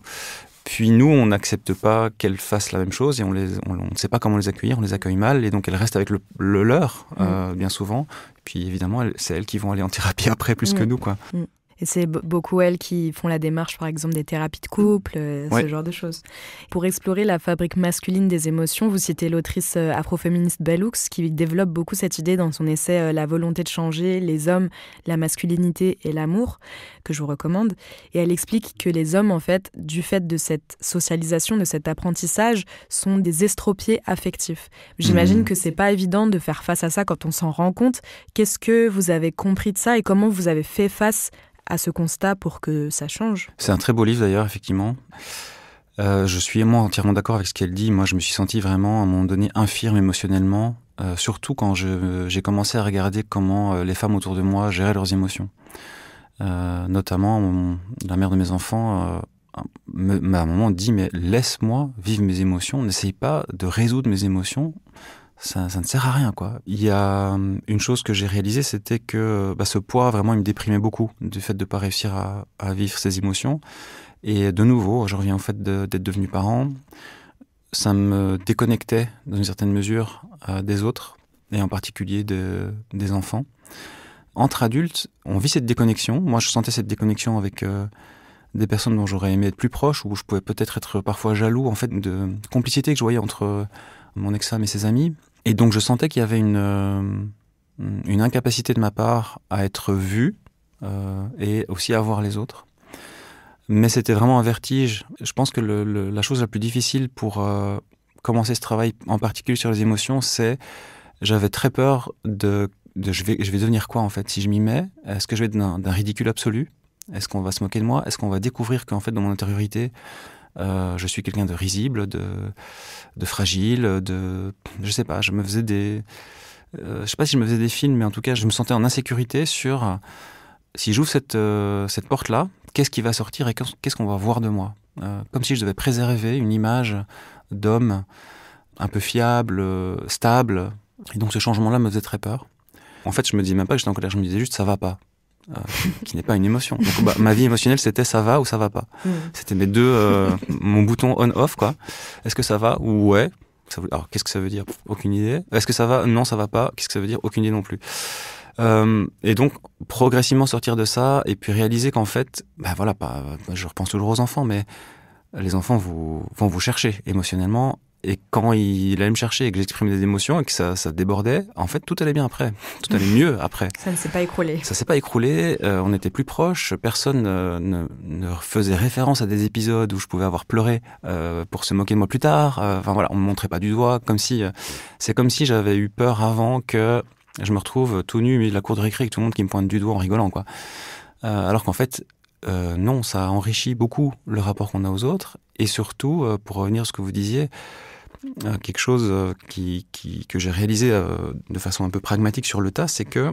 Puis nous, on n'accepte pas qu'elles fassent la même chose et on ne on, sait pas comment les accueillir, on les accueille mal et donc elles restent avec le, leur, mm. euh, bien souvent. Puis évidemment, c'est elles qui vont aller en thérapie après plus que mm. nous. quoi. Mm. Et c'est beaucoup elles qui font la démarche, par exemple, des thérapies de couple, euh, ce genre de choses. Pour explorer la fabrique masculine des émotions, vous citez l'autrice euh, afroféministe Bellux, qui développe beaucoup cette idée dans son essai euh, La volonté de changer, les hommes, la masculinité et l'amour, que je vous recommande. Et elle explique que les hommes, en fait, du fait de cette socialisation, de cet apprentissage, sont des estropiés affectifs. J'imagine que hmm. que c'est pas évident de faire face à ça quand on s'en rend compte. Qu'est-ce que vous avez compris de ça et comment vous avez fait face à ce constat pour que ça change. C'est un très beau livre d'ailleurs, effectivement. Euh, je suis moi entièrement d'accord avec ce qu'elle dit. Moi, je me suis senti vraiment à un moment donné infirme émotionnellement, euh, surtout quand j'ai commencé à regarder comment euh, les femmes autour de moi géraient leurs émotions. notamment, la mère de mes enfants m'a à un moment dit mais laisse-moi vivre mes émotions, n'essaye pas de résoudre mes émotions ça, ne sert à rien quoi. Il y a hum, une chose que j'ai réalisée, c'était que bah, ce poids vraiment il me déprimait beaucoup du fait de ne pas réussir à, vivre ces émotions. Et de nouveau, je reviens au fait d'être devenu parent, ça me déconnectait dans une certaine mesure euh, des autres et en particulier des enfants. Entre adultes, on vit cette déconnexion. Moi, je sentais cette déconnexion avec euh, des personnes dont j'aurais aimé être plus proche, où je pouvais peut-être être parfois jaloux en fait de complicité que je voyais entre mon ex-femme et ses amis. Et donc je sentais qu'il y avait une, euh, une incapacité de ma part à être vu euh, et aussi à voir les autres. Mais c'était vraiment un vertige. Je pense que la chose la plus difficile pour euh, commencer ce travail, en particulier sur les émotions, c'est j'avais très peur de, je, vais, je, vais, devenir quoi en fait si je m'y mets Est-ce que je vais être d'un ridicule absolu Est-ce qu'on va se moquer de moi Est-ce qu'on va découvrir qu'en fait dans mon intériorité, euh, je suis quelqu'un de risible, de, fragile, de. Je sais pas, je me faisais des. Euh, je sais pas si je me faisais des films, mais en tout cas, je me sentais en insécurité sur. Euh, si j'ouvre cette, cette porte-là, qu'est-ce qui va sortir et qu'est-ce qu'on va voir de moi Comme si je devais préserver une image d'homme un peu fiable, stable. Et donc ce changement-là me faisait très peur. En fait, je me dis même pas que j'étais en colère, je me disais juste ça va pas. Ah, qui n'est pas une émotion. Donc, bah, ma vie émotionnelle, c'était ça va ou ça va pas. Mm. C'était mes deux, euh, mon bouton on/off quoi. Est-ce que ça va ou ouais Alors qu'est-ce que ça veut dire Aucune idée. Est-ce que ça va Non, ça va pas. Qu'est-ce que ça veut dire Aucune idée non plus. Euh, et donc progressivement sortir de ça et puis réaliser qu'en fait, bah voilà, je repense toujours aux enfants, mais les enfants vont vous chercher émotionnellement et quand il allait me chercher et que j'exprimais des émotions et que ça, ça, débordait, en fait, tout allait bien après. Tout allait mieux après. Ça ne s'est pas écroulé. Ça ne s'est pas écroulé. Euh, on était plus proches. Personne euh, ne, faisait référence à des épisodes où je pouvais avoir pleuré euh, pour se moquer de moi plus tard. Enfin voilà, on me montrait pas du doigt. Comme si, c'est comme si j'avais eu peur avant que je me retrouve tout nu, mis de la cour de récré, avec tout le monde qui me pointe du doigt en rigolant, quoi. alors qu'en fait, non, ça enrichit beaucoup le rapport qu'on a aux autres. Et surtout, pour revenir à ce que vous disiez, euh, quelque chose euh, qui, que j'ai réalisé euh, de façon un peu pragmatique sur le tas, c'est que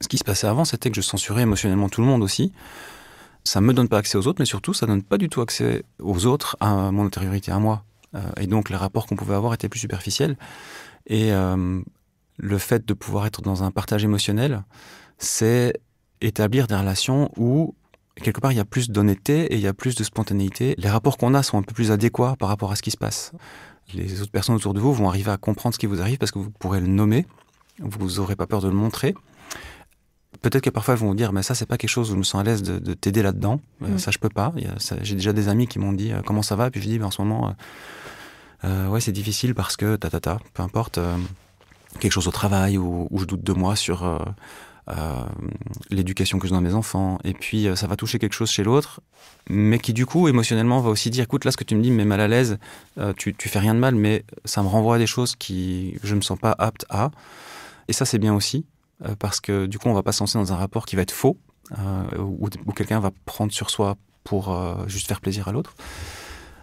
ce qui se passait avant, c'était que je censurais émotionnellement tout le monde aussi. Ça ne me donne pas accès aux autres, mais surtout, ça ne donne pas du tout accès aux autres à mon intériorité, à moi. et donc, les rapports qu'on pouvait avoir étaient plus superficiels. Et le fait de pouvoir être dans un partage émotionnel, c'est établir des relations où quelque part, il y a plus d'honnêteté et il y a plus de spontanéité. Les rapports qu'on a sont un peu plus adéquats par rapport à ce qui se passe. Les autres personnes autour de vous vont arriver à comprendre ce qui vous arrive parce que vous pourrez le nommer, vous n'aurez pas peur de le montrer. Peut-être que parfois, elles vont vous dire, mais ça, c'est pas quelque chose où je me sens à l'aise de, t'aider là-dedans. Euh, mm. Ça, je peux pas. J'ai déjà des amis qui m'ont dit, euh, comment ça va Et puis je dis, ben, en ce moment, euh, ouais, c'est difficile parce que, ta, peu importe, quelque chose au travail ou, ou je doute de moi sur euh, l'éducation que je donne à mes enfants, et puis euh, ça va toucher quelque chose chez l'autre, mais qui du coup émotionnellement va aussi dire, écoute, là ce que tu me dis me mal à l'aise, euh, tu, tu fais rien de mal, mais ça me renvoie à des choses qui je me sens pas apte à, et ça c'est bien aussi, parce que du coup on va pas se lancer dans un rapport qui va être faux, ou où, quelqu'un va prendre sur soi pour juste faire plaisir à l'autre.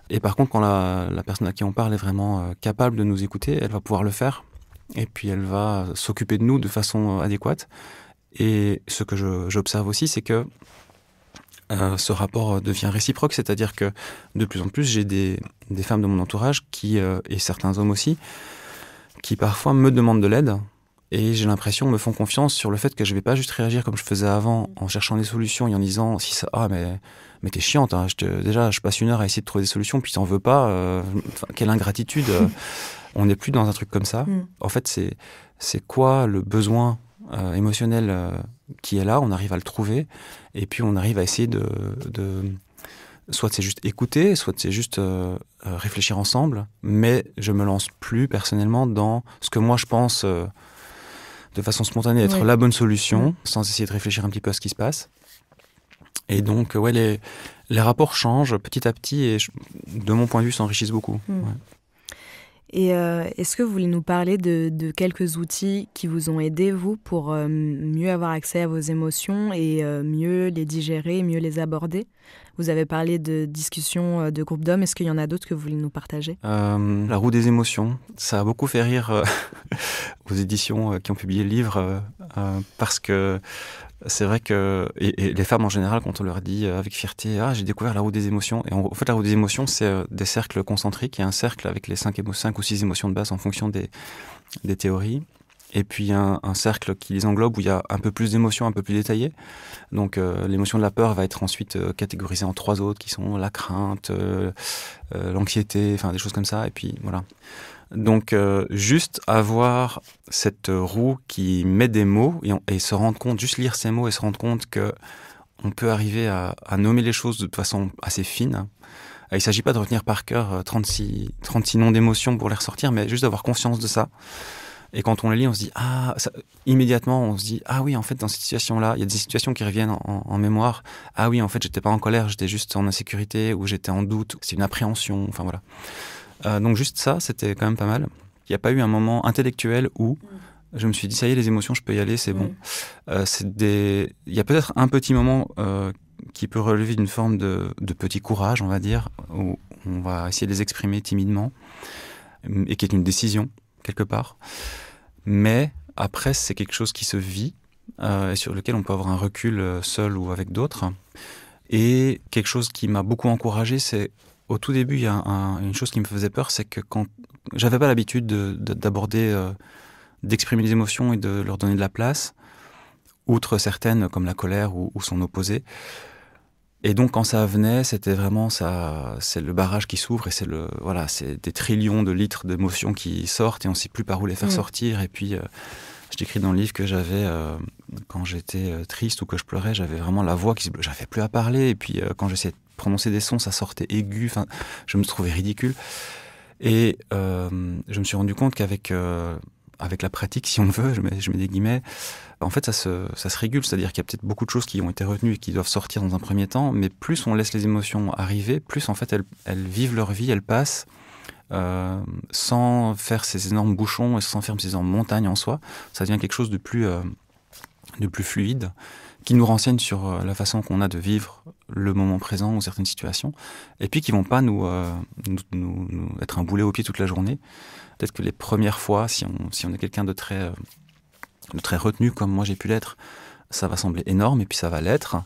Et par contre, quand la, personne à qui on parle est vraiment capable de nous écouter, elle va pouvoir le faire. Et puis elle va s'occuper de nous de façon adéquate. Et ce que j'observe aussi, c'est que euh, ce rapport devient réciproque, c'est-à-dire que de plus en plus, j'ai des, femmes de mon entourage qui, euh, et certains hommes aussi, qui parfois me demandent de l'aide et j'ai l'impression me font confiance sur le fait que je ne vais pas juste réagir comme je faisais avant en cherchant des solutions et en disant si ça ah mais mais t'es chiante hein, déjà je passe une heure à essayer de trouver des solutions puis t'en veux pas euh, quelle ingratitude on n'est plus dans un truc comme ça mm. en fait c'est c'est quoi le besoin euh, émotionnel euh, qui est là, on arrive à le trouver, et puis on arrive à essayer de... soit c'est juste écouter, soit c'est juste euh, réfléchir ensemble, mais je me lance plus personnellement dans ce que moi je pense de façon spontanée être la bonne solution, sans essayer de réfléchir un petit peu à ce qui se passe. Et donc, ouais, les, les rapports changent petit à petit et, de mon point de vue, s'enrichissent beaucoup. Hmm. Et euh, est-ce que vous voulez nous parler de, quelques outils qui vous ont aidé, vous, pour euh, mieux avoir accès à vos émotions et euh, mieux les digérer, mieux les aborder Vous avez parlé de discussions de groupes d'hommes, est-ce qu'il y en a d'autres que vous voulez nous partager La roue des émotions, ça a beaucoup fait rire aux éditions qui ont publié le livre, parce que c'est vrai que et, les femmes en général, quand on leur dit euh, avec fierté, ah j'ai découvert la roue des émotions, et en, fait la roue des émotions, c'est euh, des cercles concentriques, il y a un cercle avec les 5, cinq ou six émotions de base en fonction des, théories, et puis un, un, cercle qui les englobe où il y a un peu plus d'émotions, un peu plus détaillées. Donc euh, l'émotion de la peur va être ensuite catégorisée en trois autres qui sont la crainte, l'anxiété, enfin des choses comme ça, et puis voilà. Donc euh, juste avoir cette roue qui met des mots et, se rendre compte, juste lire ces mots et se rendre compte que on peut arriver à, nommer les choses de façon assez fine. Il ne s'agit pas de retenir par cœur 36, euh, 36 noms d'émotions pour les ressortir, mais juste d'avoir conscience de ça. Et quand on les lit, on se dit, ah, immédiatement, on se dit, ah oui, en fait, dans cette situation-là, il y a des situations qui reviennent en, en mémoire. Ah oui, en fait, j'étais pas en colère, j'étais juste en insécurité ou j'étais en doute. C'est une appréhension, enfin voilà. Euh, donc juste ça, c'était quand même pas mal. Il n'y a pas eu un moment intellectuel où mm. je me suis dit, ça y est, les émotions, je peux y aller, c'est bon. Mm. Euh, des... Il y a peut-être un petit moment euh, qui peut relever d'une forme de, petit courage, on va dire, où on va essayer de les exprimer timidement, mm, et qui est une décision, quelque part. Mais après, c'est quelque chose qui se vit, et sur lequel on peut avoir un recul seul ou avec d'autres. Et quelque chose qui m'a beaucoup encouragé, c'est au tout début, il y a une chose qui me faisait peur, c'est que quand j'avais pas l'habitude d'aborder, euh, d'exprimer les émotions et de leur donner de la place, outre certaines comme la colère ou, son opposé. Et donc quand ça venait, c'était vraiment ça, c'est le barrage qui s'ouvre et c'est le voilà, c'est des trillions de litres d'émotions qui sortent et on ne sait plus par où les faire mm. sortir. Et puis euh, je décris dans le livre que j'avais euh, quand j'étais triste ou que je pleurais, j'avais vraiment la voix qui, j'avais plus à parler. Et puis quand j'essayais prononcer des sons, ça sortait aigu. Enfin, je me trouvais ridicule. Et euh, je me suis rendu compte qu'avec euh, avec la pratique, si on veut, je mets, je mets des guillemets, en fait, ça se, ça se régule. C'est-à-dire qu'il y a peut-être beaucoup de choses qui ont été retenues et qui doivent sortir dans un premier temps, mais plus on laisse les émotions arriver, plus en fait elles, elles vivent leur vie, elles passent. Euh, sans faire ces énormes bouchons et sans faire ces énormes montagnes en soi, ça devient quelque chose de plus, de plus fluide, qui nous renseigne sur la façon qu'on a de vivre le moment présent ou certaines situations, et puis qui vont pas euh, nous, être un boulet au pied toute la journée. Peut-être que les premières fois, si on, si on est quelqu'un de très, euh, de très retenu comme moi j'ai pu l'être, ça va sembler énorme et puis ça va l'être.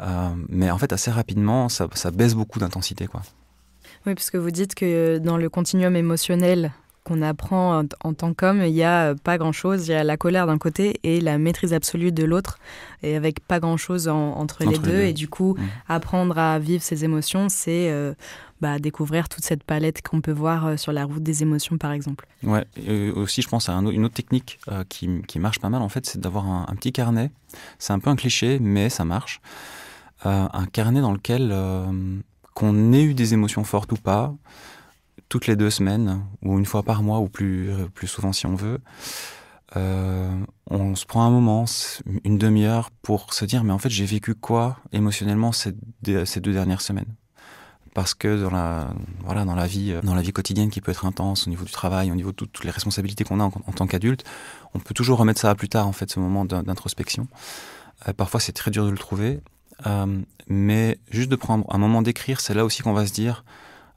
Euh, mais en fait, assez rapidement, ça, baisse beaucoup d'intensité. quoi. Oui, parce que vous dites que dans le continuum émotionnel qu'on apprend en, tant qu'homme, il n'y a euh, pas grand-chose. Il y a la colère d'un côté et la maîtrise absolue de l'autre, et avec pas grand-chose entre, les deux. Et du coup, mmh. apprendre à vivre ses émotions, c'est euh, bah, découvrir toute cette palette qu'on peut voir euh, sur la route des émotions, par exemple. Ouais, aussi, je pense à une autre technique qui, marche pas mal, en fait, c'est d'avoir un, petit carnet. C'est un peu un cliché, mais ça marche. un carnet dans lequel, qu'on ait eu des émotions fortes ou pas, toutes les deux semaines, ou une fois par mois, ou plus, euh, plus souvent si on veut, euh, on se prend un moment, une demi-heure, pour se dire, mais en fait, j'ai vécu quoi émotionnellement ces, deux dernières semaines parce que dans la voilà dans la vie euh, dans la vie quotidienne qui peut être intense au niveau du travail au niveau de toutes les responsabilités qu'on a en, tant qu'adulte on peut toujours remettre ça à plus tard en fait ce moment d'introspection parfois c'est très dur de le trouver mais juste de prendre un moment d'écrire c'est là aussi qu'on va se dire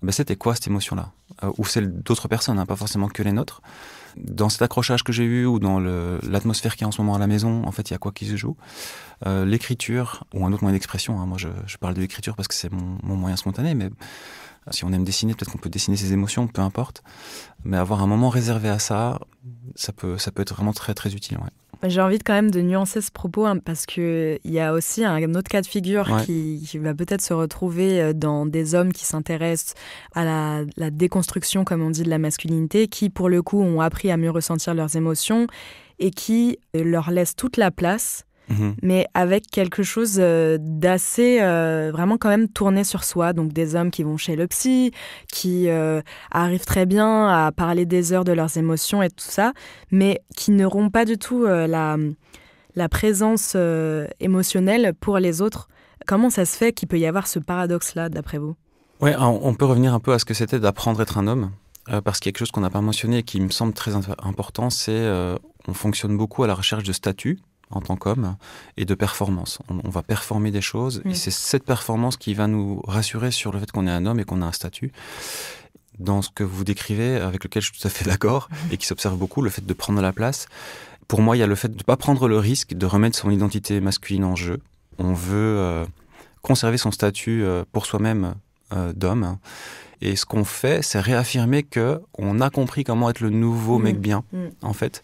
bah, c'était quoi cette émotion là euh, ou celle d'autres personnes, hein, pas forcément que les nôtres. Dans cet accrochage que j'ai eu ou dans l'atmosphère qu'il y a en ce moment à la maison, en fait, il y a quoi qui se joue. Euh, l'écriture, ou un autre moyen d'expression, hein, moi je, parle de l'écriture parce que c'est mon, moyen spontané, mais si on aime dessiner, peut-être qu'on peut dessiner ses émotions, peu importe. Mais avoir un moment réservé à ça, ça peut, ça peut être vraiment très très utile. Bah, j'ai envie de, quand même de nuancer ce propos hein, parce qu'il y a aussi un autre cas de figure qui, va peut-être se retrouver euh, dans des hommes qui s'intéressent à la, déconstruction, comme on dit, de la masculinité, qui pour le coup ont appris à mieux ressentir leurs émotions et qui euh, leur laissent toute la place Mhm. mais avec quelque chose euh, d'assez euh, vraiment quand même tourné sur soi. Donc des hommes qui vont chez le psy, qui euh, arrivent très bien à parler des heures de leurs émotions et tout ça, mais qui n'auront pas du tout la, la présence émotionnelle pour les autres. Comment ça se fait qu'il peut y avoir ce paradoxe-là, d'après vous Oui, on peut revenir un peu à ce que c'était d'apprendre à être un homme. parce qu'il y a quelque chose qu'on n'a pas mentionné et qui me semble très important, c'est qu'on on fonctionne beaucoup à la recherche de statut en tant qu'homme et de performance. On, va performer des choses et c'est cette performance qui va nous rassurer sur le fait qu'on est un homme et qu'on a un statut. Dans ce que vous décrivez, avec lequel je suis tout à fait d'accord mhm. et qui s'observe beaucoup, le fait de prendre la place. Pour moi, il y a le fait de ne pas prendre le risque de remettre son identité masculine en jeu. On veut euh, conserver son statut euh, pour soi-même euh, d'homme. Et ce qu'on fait, c'est réaffirmer que on a compris comment être le nouveau mhm. mec bien, mhm. en fait.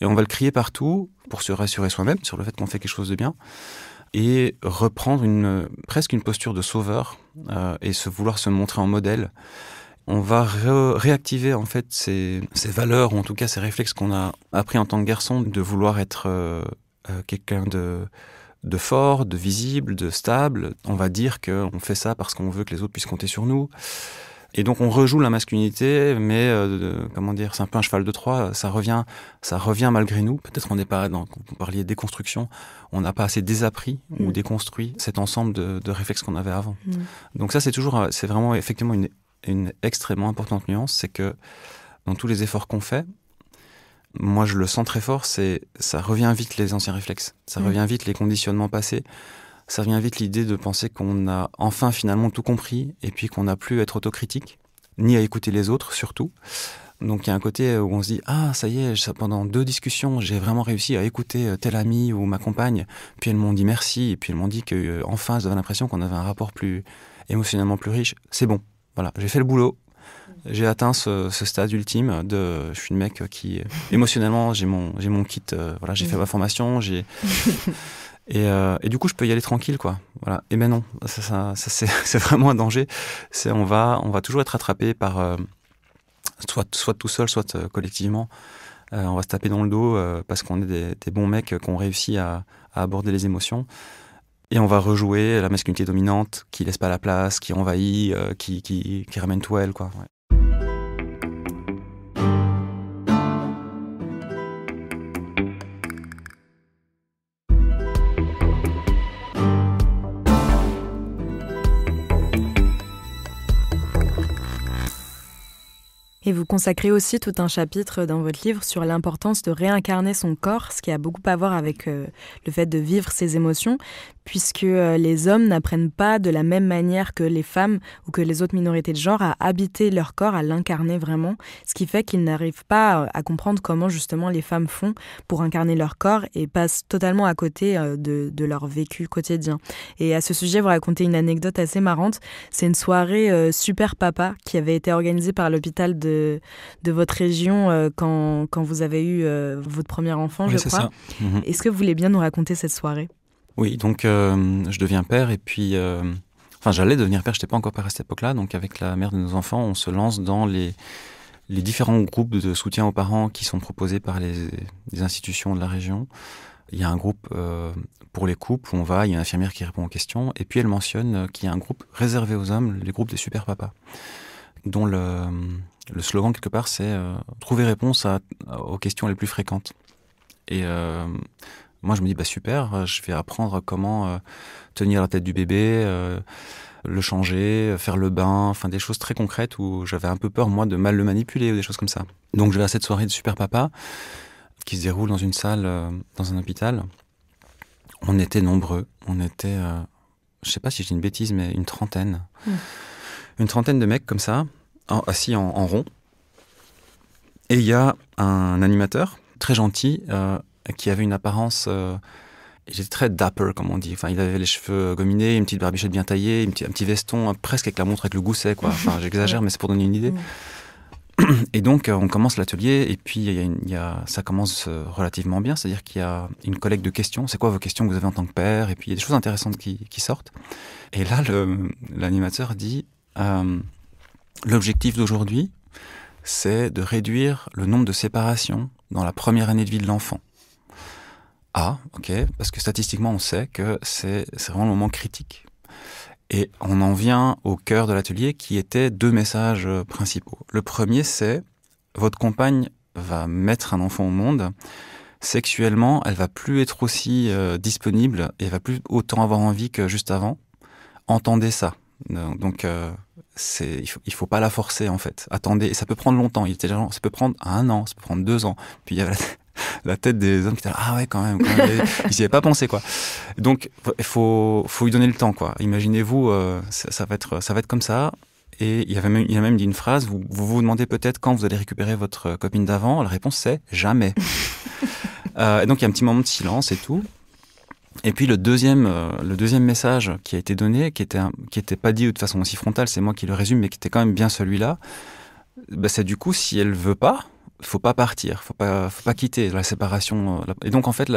Et on va le crier partout pour se rassurer soi-même sur le fait qu'on fait quelque chose de bien et reprendre une, presque une posture de sauveur euh, et se vouloir se montrer en modèle. On va réactiver en fait ces, valeurs, ou en tout cas ces réflexes qu'on a appris en tant que garçon, de vouloir être euh, euh, quelqu'un de, de fort, de visible, de stable. On va dire qu'on fait ça parce qu'on veut que les autres puissent compter sur nous. Et donc on rejoue la masculinité, mais euh, comment dire, c'est un peu un cheval de Troie. Ça revient, ça revient malgré nous. Peut-être on n'est pas dans, vous parliez déconstruction, on n'a pas assez désappris ou mm. déconstruit cet ensemble de, réflexes qu'on avait avant. Mm. Donc ça c'est toujours, euh, c'est vraiment effectivement une, extrêmement importante nuance, c'est que dans tous les efforts qu'on fait, moi je le sens très fort, c'est ça revient vite les anciens réflexes, ça mm. revient vite les conditionnements passés ça vient vite l'idée de penser qu'on a enfin finalement tout compris et puis qu'on n'a plus à être autocritique, ni à écouter les autres surtout. Donc il y a un côté où on se dit ah ça y est pendant deux discussions j'ai vraiment réussi à écouter euh, tel ami ou ma compagne puis elles m'ont dit merci et puis elles m'ont dit que euh, elles avaient l'impression qu'on avait un rapport plus émotionnellement plus riche c'est bon voilà j'ai fait le boulot j'ai atteint ce, stade ultime de je suis le mec qui euh, émotionnellement j'ai mon j'ai mon kit voilà j'ai fait ma formation j'ai Euh, et, du coup, je peux y aller tranquille, quoi. Et mais ben non, c'est vraiment un danger. C'est on va, on va toujours être attrapé par euh, soit, soit tout seul, soit euh, collectivement. on va se taper dans le dos parce qu'on est des, bons mecs, qu'on réussit à, à, aborder les émotions. Et on va rejouer la masculinité dominante qui laisse pas la place, qui envahit, qui, ramène tout elle, quoi. Et vous consacrez aussi tout un chapitre dans votre livre sur l'importance de réincarner son corps, ce qui a beaucoup à voir avec euh, le fait de vivre ses émotions, puisque euh, les hommes n'apprennent pas de la même manière que les femmes ou que les autres minorités de genre à habiter leur corps, à l'incarner vraiment, ce qui fait qu'ils n'arrivent pas euh, à comprendre comment justement les femmes font pour incarner leur corps et passent totalement à côté euh, de, leur vécu quotidien. Et à ce sujet, vous racontez une anecdote assez marrante. C'est une soirée super papa qui avait été organisée par l'hôpital de, votre région quand, vous avez eu votre premier enfant, je crois. Mhm. Est-ce que vous voulez bien nous raconter cette soirée oui, donc euh, je deviens père et puis euh, enfin j'allais devenir père, je n'étais pas encore père à cette époque-là, donc avec la mère de nos enfants, on se lance dans les, les différents groupes de soutien aux parents qui sont proposés par les, institutions de la région. Il y a un groupe euh, pour les couples, on va, il y a une infirmière qui répond aux questions, et puis elle mentionne qu'il y a un groupe réservé aux hommes, les groupes des super papas, dont le, le slogan quelque part c'est trouver réponse à, aux questions les plus fréquentes. Et moi, je me dis, bah super, euh, je vais apprendre comment euh, tenir la tête du bébé, euh, le changer, faire le bain, enfin des choses très concrètes où j'avais un peu peur, moi, de mal le manipuler ou des choses comme ça. Donc, je vais à cette soirée de Super Papa qui se déroule dans une salle, dans un hôpital. On était nombreux, on était, je sais pas si j'ai une bêtise, mais une trentaine. Hmm. Une trentaine de mecs comme ça, assis en, rond. Et il y a un animateur très gentil, euh, qui avait une apparence. j'étais euh, très dapper, comme on dit. Enfin, il avait les cheveux euh, gominés, une petite barbichette bien taillée, un petit veston, hein, presque avec la montre, avec le gousset, quoi. Enfin, j'exagère, mais c'est pour donner une idée. Mm. Et donc, euh, on commence l'atelier, et puis il y a ça commence relativement bien, c'est-à-dire qu'il y a une collecte de questions. C'est quoi vos questions que vous avez en tant que père Et puis, il y a des choses intéressantes qui, sortent. Et là, l'animateur dit L'objectif d'aujourd'hui, c'est de réduire le nombre de séparations dans la première année de vie de l'enfant. Ah, ok, parce que statistiquement, on sait que c'est vraiment le moment critique. Et on en vient au cœur de l'atelier qui était deux messages euh, principaux. Le premier, c'est votre compagne va mettre un enfant au monde. Sexuellement, elle va plus être aussi euh, disponible et elle va plus autant avoir envie que juste avant. Entendez ça. Donc, euh, il faut, faut pas la forcer en fait. Attendez, ça peut prendre longtemps. Il ça peut prendre un an, ça peut prendre deux ans. Puis il y a la tête des hommes qui étaient ah ouais, quand même, quand ils n'y pas pensé, quoi. Donc, il faut, lui donner le temps, quoi. Imaginez-vous, euh, ça, va être, ça va être comme ça. Et il, y avait même, il a même dit une phrase, vous vous, demandez peut-être quand vous allez récupérer votre euh, copine d'avant. La réponse, c'est jamais. Euh, et donc, il y a un petit moment de silence et tout. Et puis le deuxième, le deuxième message qui a été donné, qui était, qui pas dit de façon aussi frontale, c'est moi qui le résume, mais qui était quand même bien celui-là, bah, c'est du coup si elle veut pas, faut pas partir, faut pas, faut pas quitter la séparation. Euh, et donc en fait,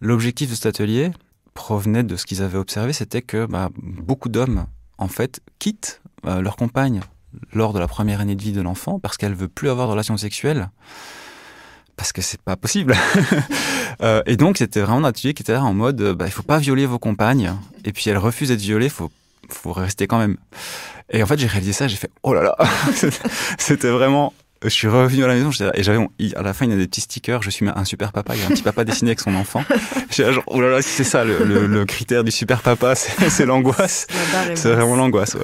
l'objectif de cet atelier provenait de ce qu'ils avaient observé, c'était que bah, beaucoup d'hommes en fait quittent euh, leur compagne lors de la première année de vie de l'enfant parce qu'elle veut plus avoir de relation sexuelle parce que c'est pas possible. Euh, et donc c'était vraiment un atelier qui était en mode bah, il faut pas violer vos compagnes et puis elles refusent d'être violées, faut faut rester quand même. Et en fait, j'ai réalisé ça, j'ai fait oh là là, c'était vraiment euh, je suis revenu à la maison et j'avais à la fin il y a des petits stickers je suis un super papa il y a un petit papa dessiné avec son enfant oh là c'est ça le, critère du super papa c'est l'angoisse c'est vraiment l'angoisse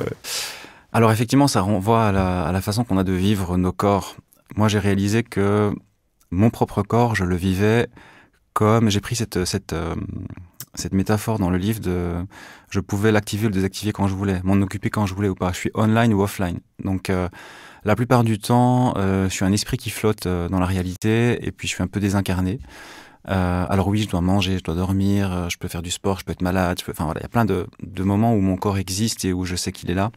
alors effectivement ça renvoie à la, à la façon qu'on a de vivre nos corps moi j'ai réalisé que mon propre corps je le vivais comme j'ai pris cette cette euh, cette métaphore dans le livre de je pouvais l'activer ou le désactiver quand je voulais m'en occuper quand je voulais ou pas je suis online ou offline donc euh, la plupart du temps, euh, je suis un esprit qui flotte euh, dans la réalité et puis je suis un peu désincarné. Euh, alors oui, je dois manger, je dois dormir, je peux faire du sport, je peux être malade. Enfin voilà, il y a plein de, moments où mon corps existe et où je sais qu'il est là.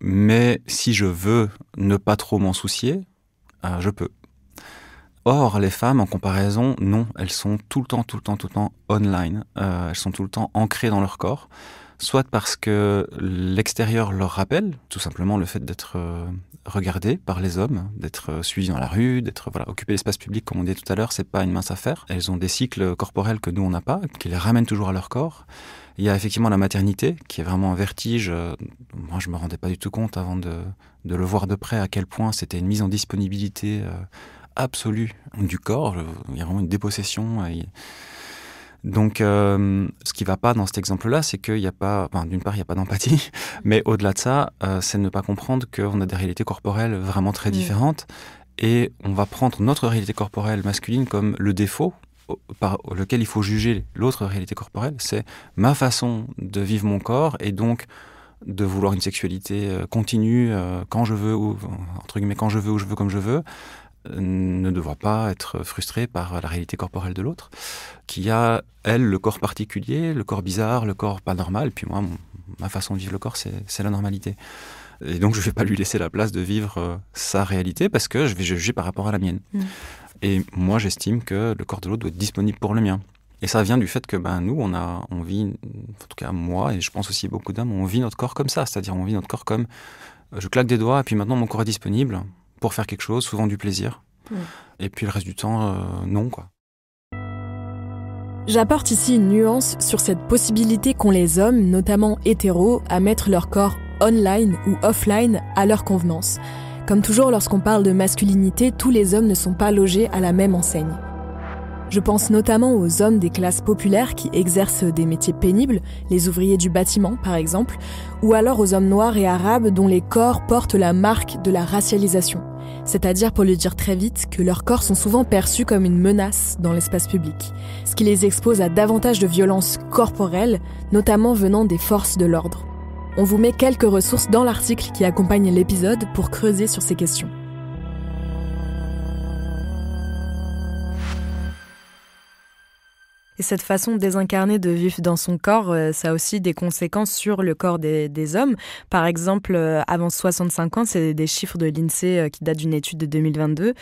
Mais si je veux ne pas trop m'en soucier, je peux. Or, les femmes, en comparaison, non, elles sont tout le temps, tout le temps, tout le temps online. elles sont tout le temps ancrées dans leur corps soit parce que l'extérieur leur rappelle, tout simplement le fait d'être euh, regardé par les hommes, d'être euh, suivi dans la rue, d'être voilà, occupé l'espace public, comme on dit tout à l'heure, c'est pas une mince affaire. Elles ont des cycles corporels que nous on n'a pas, qui les ramènent toujours à leur corps. Il y a effectivement la maternité, qui est vraiment un vertige. Euh, moi, je me rendais pas du tout compte avant de, de le voir de près à quel point c'était une mise en disponibilité absolue du corps. Il y a vraiment une dépossession. Donc, euh, ce qui va pas dans cet exemple-là, c'est qu'il n'y a pas, enfin, d'une part, il n'y a pas d'empathie, mais au-delà de ça, c'est euh, c'est ne pas comprendre qu'on a des réalités corporelles vraiment très mm. différentes et on va prendre notre réalité corporelle masculine comme le défaut par lequel il faut juger l'autre réalité corporelle. C'est ma façon de vivre mon corps et donc de vouloir une sexualité euh, continue quand je veux ou entre guillemets quand je veux ou je veux comme je veux ne devra pas être frustré par la réalité corporelle de l'autre, qui a, elle, le corps particulier, le corps bizarre, le corps pas normal, puis moi, ma façon de vivre le corps, c'est la normalité. Et donc, je ne vais pas lui laisser la place de vivre euh, sa réalité parce que je vais juger par rapport à la mienne. Mm. Et moi, j'estime que le corps de l'autre doit être disponible pour le mien. Et ça vient du fait que ben, nous, on, a, on vit, en tout cas moi, et je pense aussi beaucoup d'hommes, on vit notre corps comme ça. C'est-à-dire, on vit notre corps comme euh, je claque des doigts et puis maintenant mon corps est disponible pour faire quelque chose, souvent du plaisir. Et puis le reste du temps, euh, non, quoi. J'apporte ici une nuance sur cette possibilité qu'ont les hommes, notamment hétéros, à mettre leur corps online ou offline à leur convenance. Comme toujours lorsqu'on parle de masculinité, tous les hommes ne sont pas logés à la même enseigne. Je pense notamment aux hommes des classes populaires qui exercent des métiers pénibles, les ouvriers du bâtiment par exemple, ou alors aux hommes noirs et arabes dont les corps portent la marque de la racialisation c'est-à-dire pour le dire très vite que leurs corps sont souvent perçus comme une menace dans l'espace public, ce qui les expose à davantage de violences corporelles, notamment venant des forces de l'ordre. On vous met quelques ressources dans l'article qui accompagne l'épisode pour creuser sur ces questions. Et cette façon désincarnée de vivre dans son corps, euh, ça a aussi des conséquences sur le corps des, hommes. Par exemple, euh, avant 65 ans, c'est des chiffres de l'INSEE euh, qui datent d'une étude de 2022,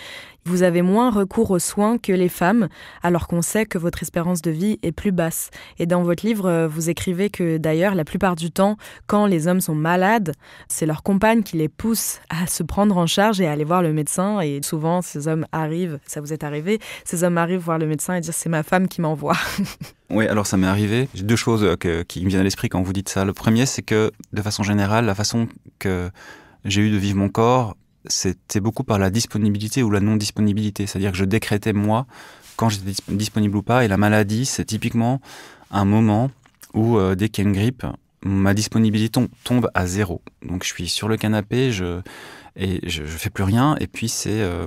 vous avez moins recours aux soins que les femmes, alors qu'on sait que votre espérance de vie est plus basse. Et dans votre livre, euh, vous écrivez que d'ailleurs, la plupart du temps, quand les hommes sont malades, c'est leur compagne qui les pousse à se prendre en charge et à aller voir le médecin. Et souvent, ces hommes arrivent, ça vous est arrivé, ces hommes arrivent voir le médecin et dire c'est ma femme qui m'envoie. Oui, alors ça m'est arrivé. J'ai deux choses euh, qui me viennent à l'esprit quand vous dites ça. Le premier, c'est que de façon générale, la façon que j'ai eu de vivre mon corps c'était beaucoup par la disponibilité ou la non-disponibilité. C'est-à-dire que je décrétais, moi, quand j'étais disponible ou pas. Et la maladie, c'est typiquement un moment où, euh, dès qu'il y grippe, ma disponibilité tombe à zéro. Donc je suis sur le canapé, je et je, fais plus rien. Et puis c'est euh,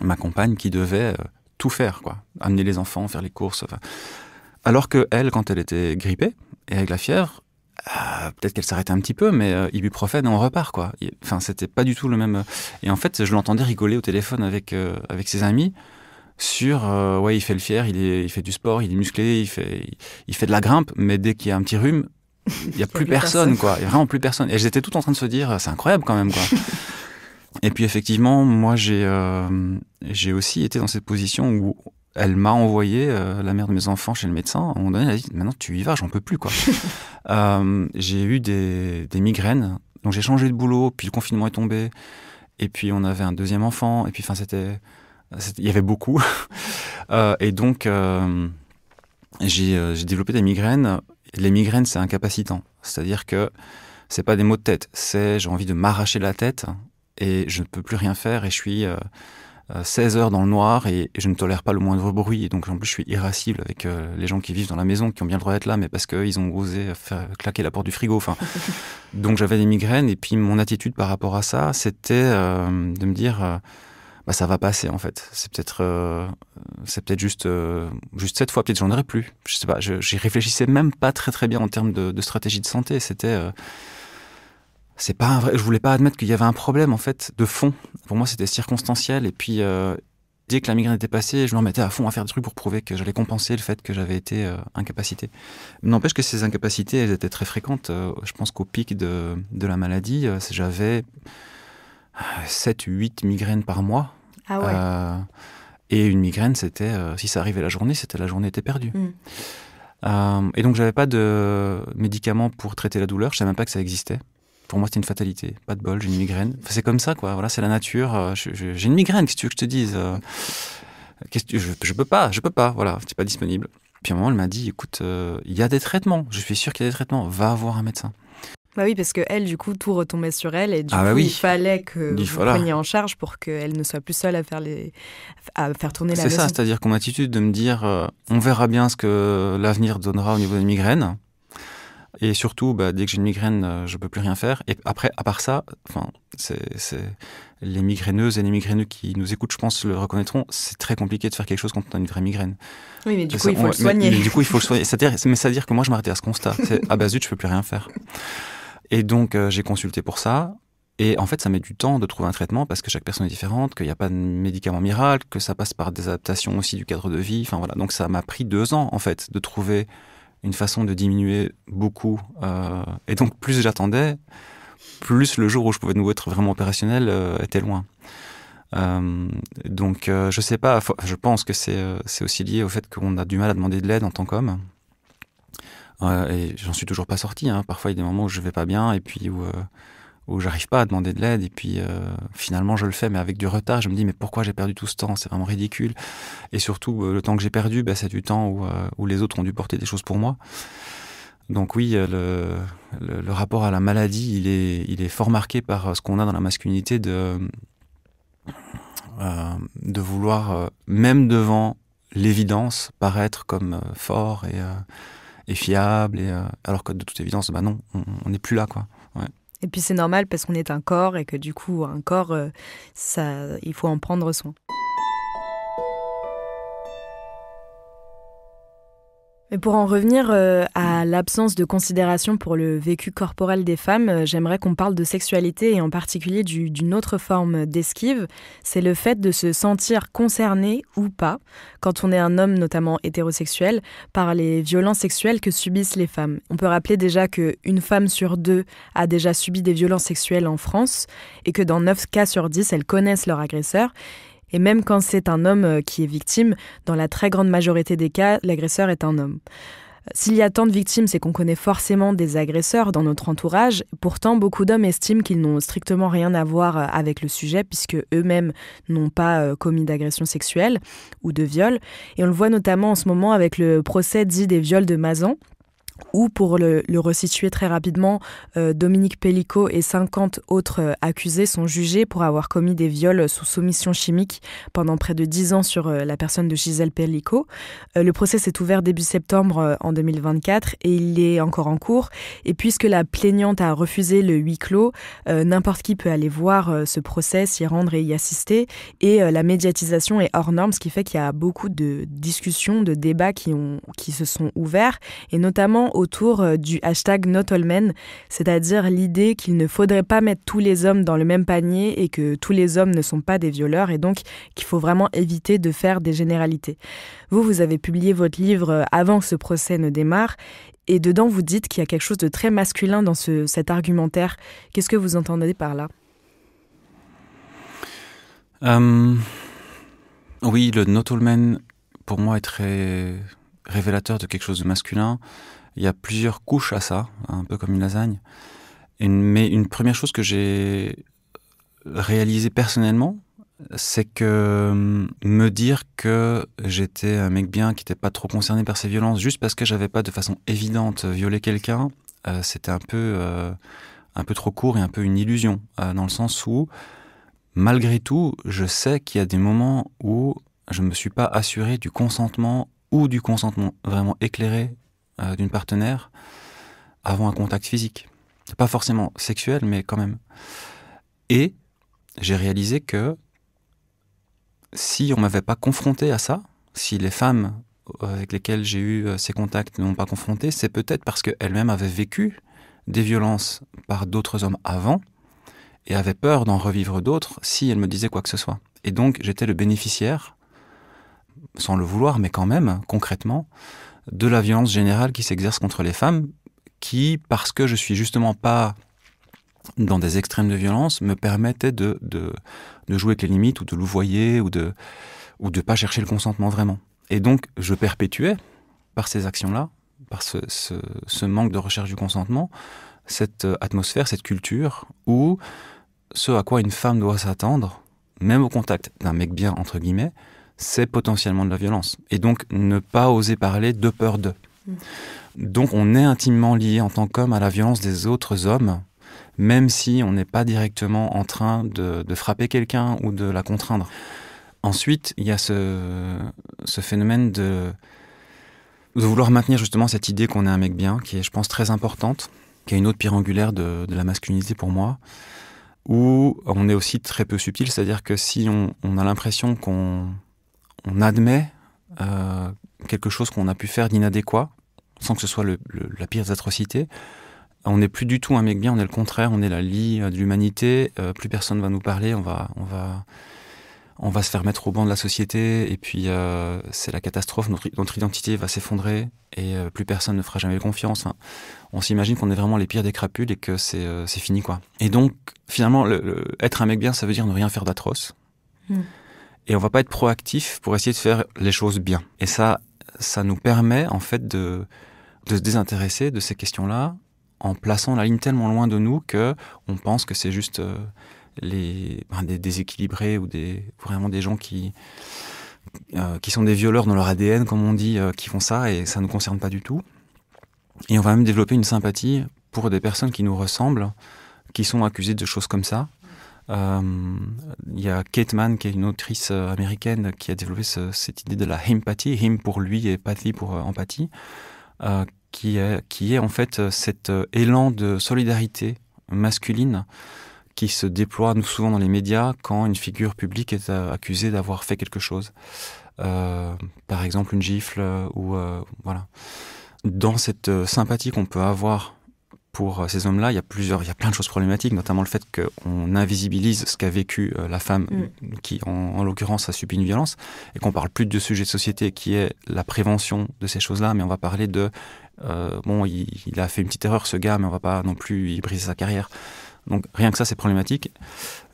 ma compagne qui devait euh, tout faire, quoi, amener les enfants, faire les courses. Alors que elle, quand elle était grippée et avec la fièvre, euh, peut-être qu'elle s'arrêtait un petit peu, mais euh, ibuprofène, on repart, quoi. Enfin, c'était pas du tout le même. Euh, et en fait, je l'entendais rigoler au téléphone avec, euh, avec ses amis sur, ouais, il fait le fier, il, il fait du sport, il est musclé, il fait, il, fait de la grimpe, mais dès qu'il y a un petit rhume, il n'y a, plus personne, quoi. Il n'y a vraiment plus personne. Et j'étais tout en train de se dire, c'est incroyable quand même, quoi. Et puis effectivement, moi j'ai j'ai aussi été dans cette position où elle m'a envoyé euh, la mère de mes enfants chez le médecin. À un moment donné, elle a dit Maintenant, tu y vas, j'en peux plus. quoi. Euh, j'ai eu des, migraines. Donc, j'ai changé de boulot, puis le confinement est tombé. Et puis, on avait un deuxième enfant. Et puis, enfin, c'était. Il y avait beaucoup. Euh, et donc, j'ai, développé des migraines. Les migraines, c'est incapacitant. C'est-à-dire que c'est pas des maux de tête. C'est j'ai envie de m'arracher la tête et je ne peux plus rien faire et je suis 16 euh, heures dans le noir et, je ne tolère pas le moindre bruit. Et donc en plus, je suis irascible avec euh, les gens qui vivent dans la maison, qui ont bien le droit d'être là, mais parce qu'ils ont osé faire claquer la porte du frigo. Enfin, donc j'avais des migraines et puis mon attitude par rapport à ça, c'était euh, de me dire. bah, ça va passer en fait. C'est peut-être, c'est peut-être juste, juste cette fois. Peut-être j'en aurai plus. Je sais pas. J'y réfléchissais même pas très très bien en termes de, de stratégie de santé. C'était, c'est pas je voulais pas admettre qu'il y avait un problème en fait de fond. Pour moi, c'était circonstanciel. Et puis euh, dès que la migraine était passée, je me remettais à fond à faire des trucs pour prouver que j'allais compenser le fait que j'avais été euh, incapacité. N'empêche que ces incapacités, elles étaient très fréquentes. Euh, je pense qu'au pic de, de, la maladie, j'avais 7 8 migraines par mois. Ah et une migraine, c'était si ça arrivait la journée, c'était la journée était perdue. Hmm. et donc, j'avais pas de médicaments pour traiter la douleur. Je savais même pas que ça existait pour moi, c'est une fatalité. Pas de bol, j'ai une migraine. c'est comme ça, quoi. Voilà, c'est la nature. Euh, j'ai une migraine, qu'est-ce que tu veux que je te dise euh, je, je, peux pas, je peux pas. Voilà, c'est pas disponible. Puis à un moment, elle m'a dit, écoute, euh, il y a des traitements. Je suis sûr qu'il y a des traitements. Va voir un médecin. Bah oui, parce que elle, du coup, tout retombait sur elle et du ah bah coup, il fallait que il vous en charge pour qu'elle ne soit plus seule à faire les, à faire tourner la. C'est ça, c'est-à-dire qu'on attitude de me dire, on verra bien ce que l'avenir donnera au niveau des migraines. Et surtout, bah, dès que j'ai une migraine, euh, je peux plus rien faire. Et après, à part ça, enfin, c'est les migraineuses et les migraineux qui nous écoutent, je pense, le reconnaîtront. C'est très compliqué de faire quelque chose quand on a une vraie migraine. Oui, mais du coup, il faut le soigner. Mais, du coup, il faut le soigner. C'est-à-dire, mais ça veut dire que moi, je m'arrêtais à ce constat. Ah bah zut, je peux plus rien faire. Et donc, euh, j'ai consulté pour ça. Et en fait, ça met du temps de trouver un traitement parce que chaque personne est différente, qu'il n'y a pas de médicament miracle, que ça passe par des adaptations aussi du cadre de vie. Enfin voilà, donc ça m'a pris deux ans en fait de trouver une façon de diminuer beaucoup. Euh, et donc, plus j'attendais, plus le jour où je pouvais nous être vraiment opérationnel euh, était loin. Euh, donc, je sais pas, je pense que c'est aussi lié au fait qu'on a du mal à demander de l'aide en tant qu'homme. et j'en suis toujours pas sorti. Hein. Parfois, il y a des moments où je vais pas bien et puis où où j'arrive pas à demander de l'aide et puis euh, finalement je le fais mais avec du retard je me dis mais pourquoi j'ai perdu tout ce temps c'est vraiment ridicule et surtout euh, le temps que j'ai perdu bah, c'est du temps euh, où, les autres ont dû porter des choses pour moi donc oui le, rapport à la maladie il est, il est fort marqué par ce qu'on a dans la masculinité de de vouloir même devant l'évidence paraître comme fort et, et fiable et, alors que de toute évidence bah non on n'est plus là quoi et puis c'est normal parce qu'on est un corps et que du coup, un corps, euh, ça, il faut en prendre soin. Mais pour en revenir euh, à l'absence de considération pour le vécu corporel des femmes, euh, j'aimerais qu'on parle de sexualité et en particulier d'une autre forme d'esquive. C'est le fait de se sentir concerné ou pas, quand on est un homme notamment hétérosexuel, par les violences sexuelles que subissent les femmes. On peut rappeler déjà qu'une femme sur deux a déjà subi des violences sexuelles en France et que dans 9 cas sur 10, elles connaissent leur agresseur. Et même quand c'est un homme euh, qui est victime, dans la très grande majorité des cas, l'agresseur est un homme. Euh, s'il y a tant de victimes, c'est qu'on connaît forcément des agresseurs dans notre entourage. Pourtant, beaucoup d'hommes estiment qu'ils n'ont strictement rien à voir euh, avec le sujet puisque eux-mêmes n'ont pas commis d'agression sexuelle ou de viol. Et on le voit notamment en ce moment avec le procès dit des viols de Mazan, ou pour le, resituer très rapidement, euh, Dominique Pellicot et 50 autres euh, accusés sont jugés pour avoir commis des viols sous soumission chimique pendant près de 10 ans sur euh, la personne de Gisèle Pellicot. le procès s'est ouvert début septembre en 2024 et il est encore en cours. Et puisque la plaignante a refusé le huis clos, n'importe qui peut aller voir ce procès, s'y rendre et y assister. Et la médiatisation est hors norme, ce qui fait qu'il y a beaucoup de discussions, de débats qui, ont, qui se sont ouverts, et notamment autour euh, du hashtag NotAllMen, c'est-à-dire l'idée qu'il ne faudrait pas mettre tous les hommes dans le même panier et que tous les hommes ne sont pas des violeurs et donc qu'il faut vraiment éviter de faire des généralités. Vous, vous avez publié votre livre euh, avant que ce procès ne démarre et dedans vous dites qu'il y a quelque chose de très masculin dans cet argumentaire. Qu'est-ce que vous entendez par là euh, Oui, le Not pour moi est très révélateur de quelque chose de masculin. Il y a plusieurs couches à ça, un peu comme une lasagne. mais une première chose que j'ai réalisée personnellement, c'est que hum, me dire que j'étais un mec bien qui n'était pas trop concerné par ces violences, juste parce que j'avais pas de façon évidente violé quelqu'un, euh, c'était un peu euh, un peu trop court et un peu une illusion, euh, dans le sens où malgré tout, je sais qu'il y a des moments où je me suis pas assuré du consentement ou du consentement vraiment éclairé euh, d'une partenaire avant un contact physique. Pas forcément sexuel, mais quand même. Et j'ai réalisé que si on ne m'avait pas confronté à ça, si les femmes euh, avec lesquelles j'ai eu euh, ces contacts ne m'ont pas confronté, c'est peut-être parce qu'elles-mêmes avaient vécu des violences par d'autres hommes avant et avaient peur d'en revivre d'autres si elles me disaient quoi que ce soit. Et donc j'étais le bénéficiaire, sans le vouloir, mais quand même, concrètement, de la violence générale qui s'exerce contre les femmes, qui, parce que je suis justement pas dans des extrêmes de violence, me permettait de, de, jouer avec les limites ou de louvoyer ou de ou de pas chercher le consentement vraiment. Et donc, je perpétuais, par ces actions-là, par ce, ce, manque de recherche du consentement, cette euh, atmosphère, cette culture où ce à quoi une femme doit s'attendre, même au contact d'un mec bien, entre guillemets, c'est potentiellement de la violence. Et donc ne pas oser parler de peur d'eux. Mm. Donc on est intimement lié en tant qu'homme à la violence des autres hommes, même si on n'est pas directement en train de, frapper quelqu'un ou de la contraindre. Ensuite, il y a ce, phénomène de, vouloir maintenir justement cette idée qu'on est un mec bien, qui est, je pense, très importante, qui est une autre pierre angulaire de, la masculinité pour moi, où on est aussi très peu subtil, c'est-à-dire que si on a l'impression qu'on on admet euh, quelque chose qu'on a pu faire d'inadéquat, sans que ce soit la pire des atrocités. On n'est plus du tout un mec bien, on est le contraire, on est la lie euh, de l'humanité, euh, plus personne va nous parler, on va, on, va, on va se faire mettre au banc de la société, et puis c'est la catastrophe, notre, identité va s'effondrer, et plus personne ne fera jamais confiance. Hein. On s'imagine qu'on est vraiment les pires des crapules et que c'est fini, quoi. Et donc, finalement, être un mec bien, ça veut dire ne rien faire d'atroce. Hmm et on va pas être proactif pour essayer de faire les choses bien. Et ça, ça nous permet en fait de, de se désintéresser de ces questions-là en plaçant la ligne tellement loin de nous que on pense que c'est juste euh, les ben, des déséquilibrés ou des vraiment des gens qui euh, qui sont des violeurs dans leur ADN comme on dit euh, qui font ça et ça nous concerne pas du tout. Et on va même développer une sympathie pour des personnes qui nous ressemblent, qui sont accusées de choses comme ça euh, il y a Kate Mann, qui est une autrice euh, américaine, qui a développé cette idée de la empathie, him pour lui et pathy pour euh, empathie, qui, est, qui est en fait cet élan de solidarité masculine qui se déploie souvent dans les médias quand une figure publique est accusée d'avoir fait quelque chose. par exemple une gifle ou voilà. Dans cette sympathie qu'on peut avoir pour euh, ces hommes-là, il y a plusieurs, il y a plein de choses problématiques, notamment le fait qu'on invisibilise ce qu'a vécu euh, la femme mm. qui, en, l'occurrence, a subi une violence, et qu'on parle plus de sujet de société qui est la prévention de ces choses-là, mais on va parler de euh, bon, il, a fait une petite erreur ce gars, mais on va pas non plus y briser sa carrière. Donc rien que ça, c'est problématique.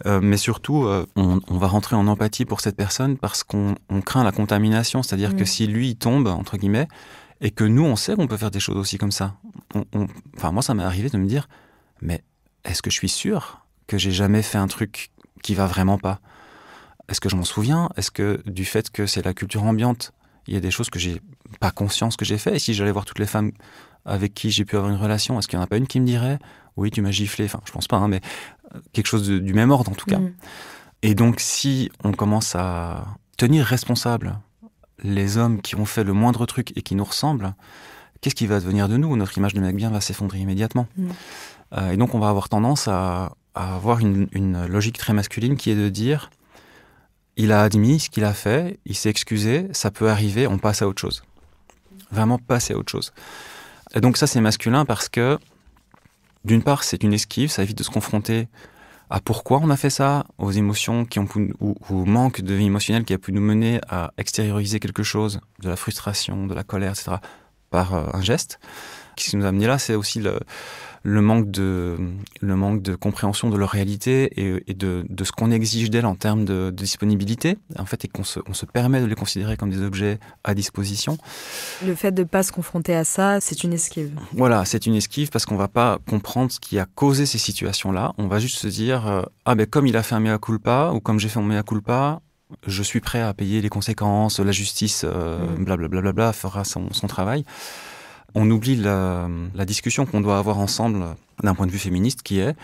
mais surtout, on, va rentrer en empathie pour cette personne parce qu'on craint la contamination, c'est-à-dire que mm. si lui tombe entre guillemets et que nous, on sait qu'on peut faire des choses aussi comme ça. On, Enfin, moi, ça m'est arrivé de me dire, mais est-ce que je suis sûr que j'ai jamais fait un truc qui va vraiment pas Est-ce que je m'en souviens Est-ce que du fait que c'est la culture ambiante, il y a des choses que j'ai pas conscience que j'ai fait Et si j'allais voir toutes les femmes avec qui j'ai pu avoir une relation, est-ce qu'il n'y en a pas une qui me dirait oui, tu m'as giflé Enfin, je pense pas, hein, mais euh, quelque chose du même ordre en tout cas. Mmh. Et donc, si on commence à tenir responsable les hommes qui ont fait le moindre truc et qui nous ressemblent, qu'est-ce qui va devenir de nous Notre image de mec bien va s'effondrer immédiatement. Mm. Euh, et donc on va avoir tendance à, avoir une, une, logique très masculine qui est de dire il a admis ce qu'il a fait, il s'est excusé, ça peut arriver, on passe à autre chose. Vraiment passer à autre chose. Et donc ça c'est masculin parce que d'une part c'est une esquive, ça évite de se confronter à pourquoi on a fait ça, aux émotions qui ont ou, au manque de vie émotionnelle qui a pu nous mener à extérioriser quelque chose, de la frustration, de la colère, etc., par euh, un geste. Ce qui nous a amené là, c'est aussi le, le manque de, le manque de compréhension de leur réalité et, de, ce qu'on exige d'elles en termes de, disponibilité, en fait, et qu'on se, on se, permet de les considérer comme des objets à disposition. Le fait de ne pas se confronter à ça, c'est une esquive. Voilà, c'est une esquive parce qu'on ne va pas comprendre ce qui a causé ces situations-là. On va juste se dire, euh, ah ben comme il a fait un mea culpa ou comme j'ai fait mon mea culpa, je suis prêt à payer les conséquences, la justice, euh, mm. blablabla, bla, bla, fera son, son travail on oublie la, discussion qu'on doit avoir ensemble d'un point de vue féministe qui est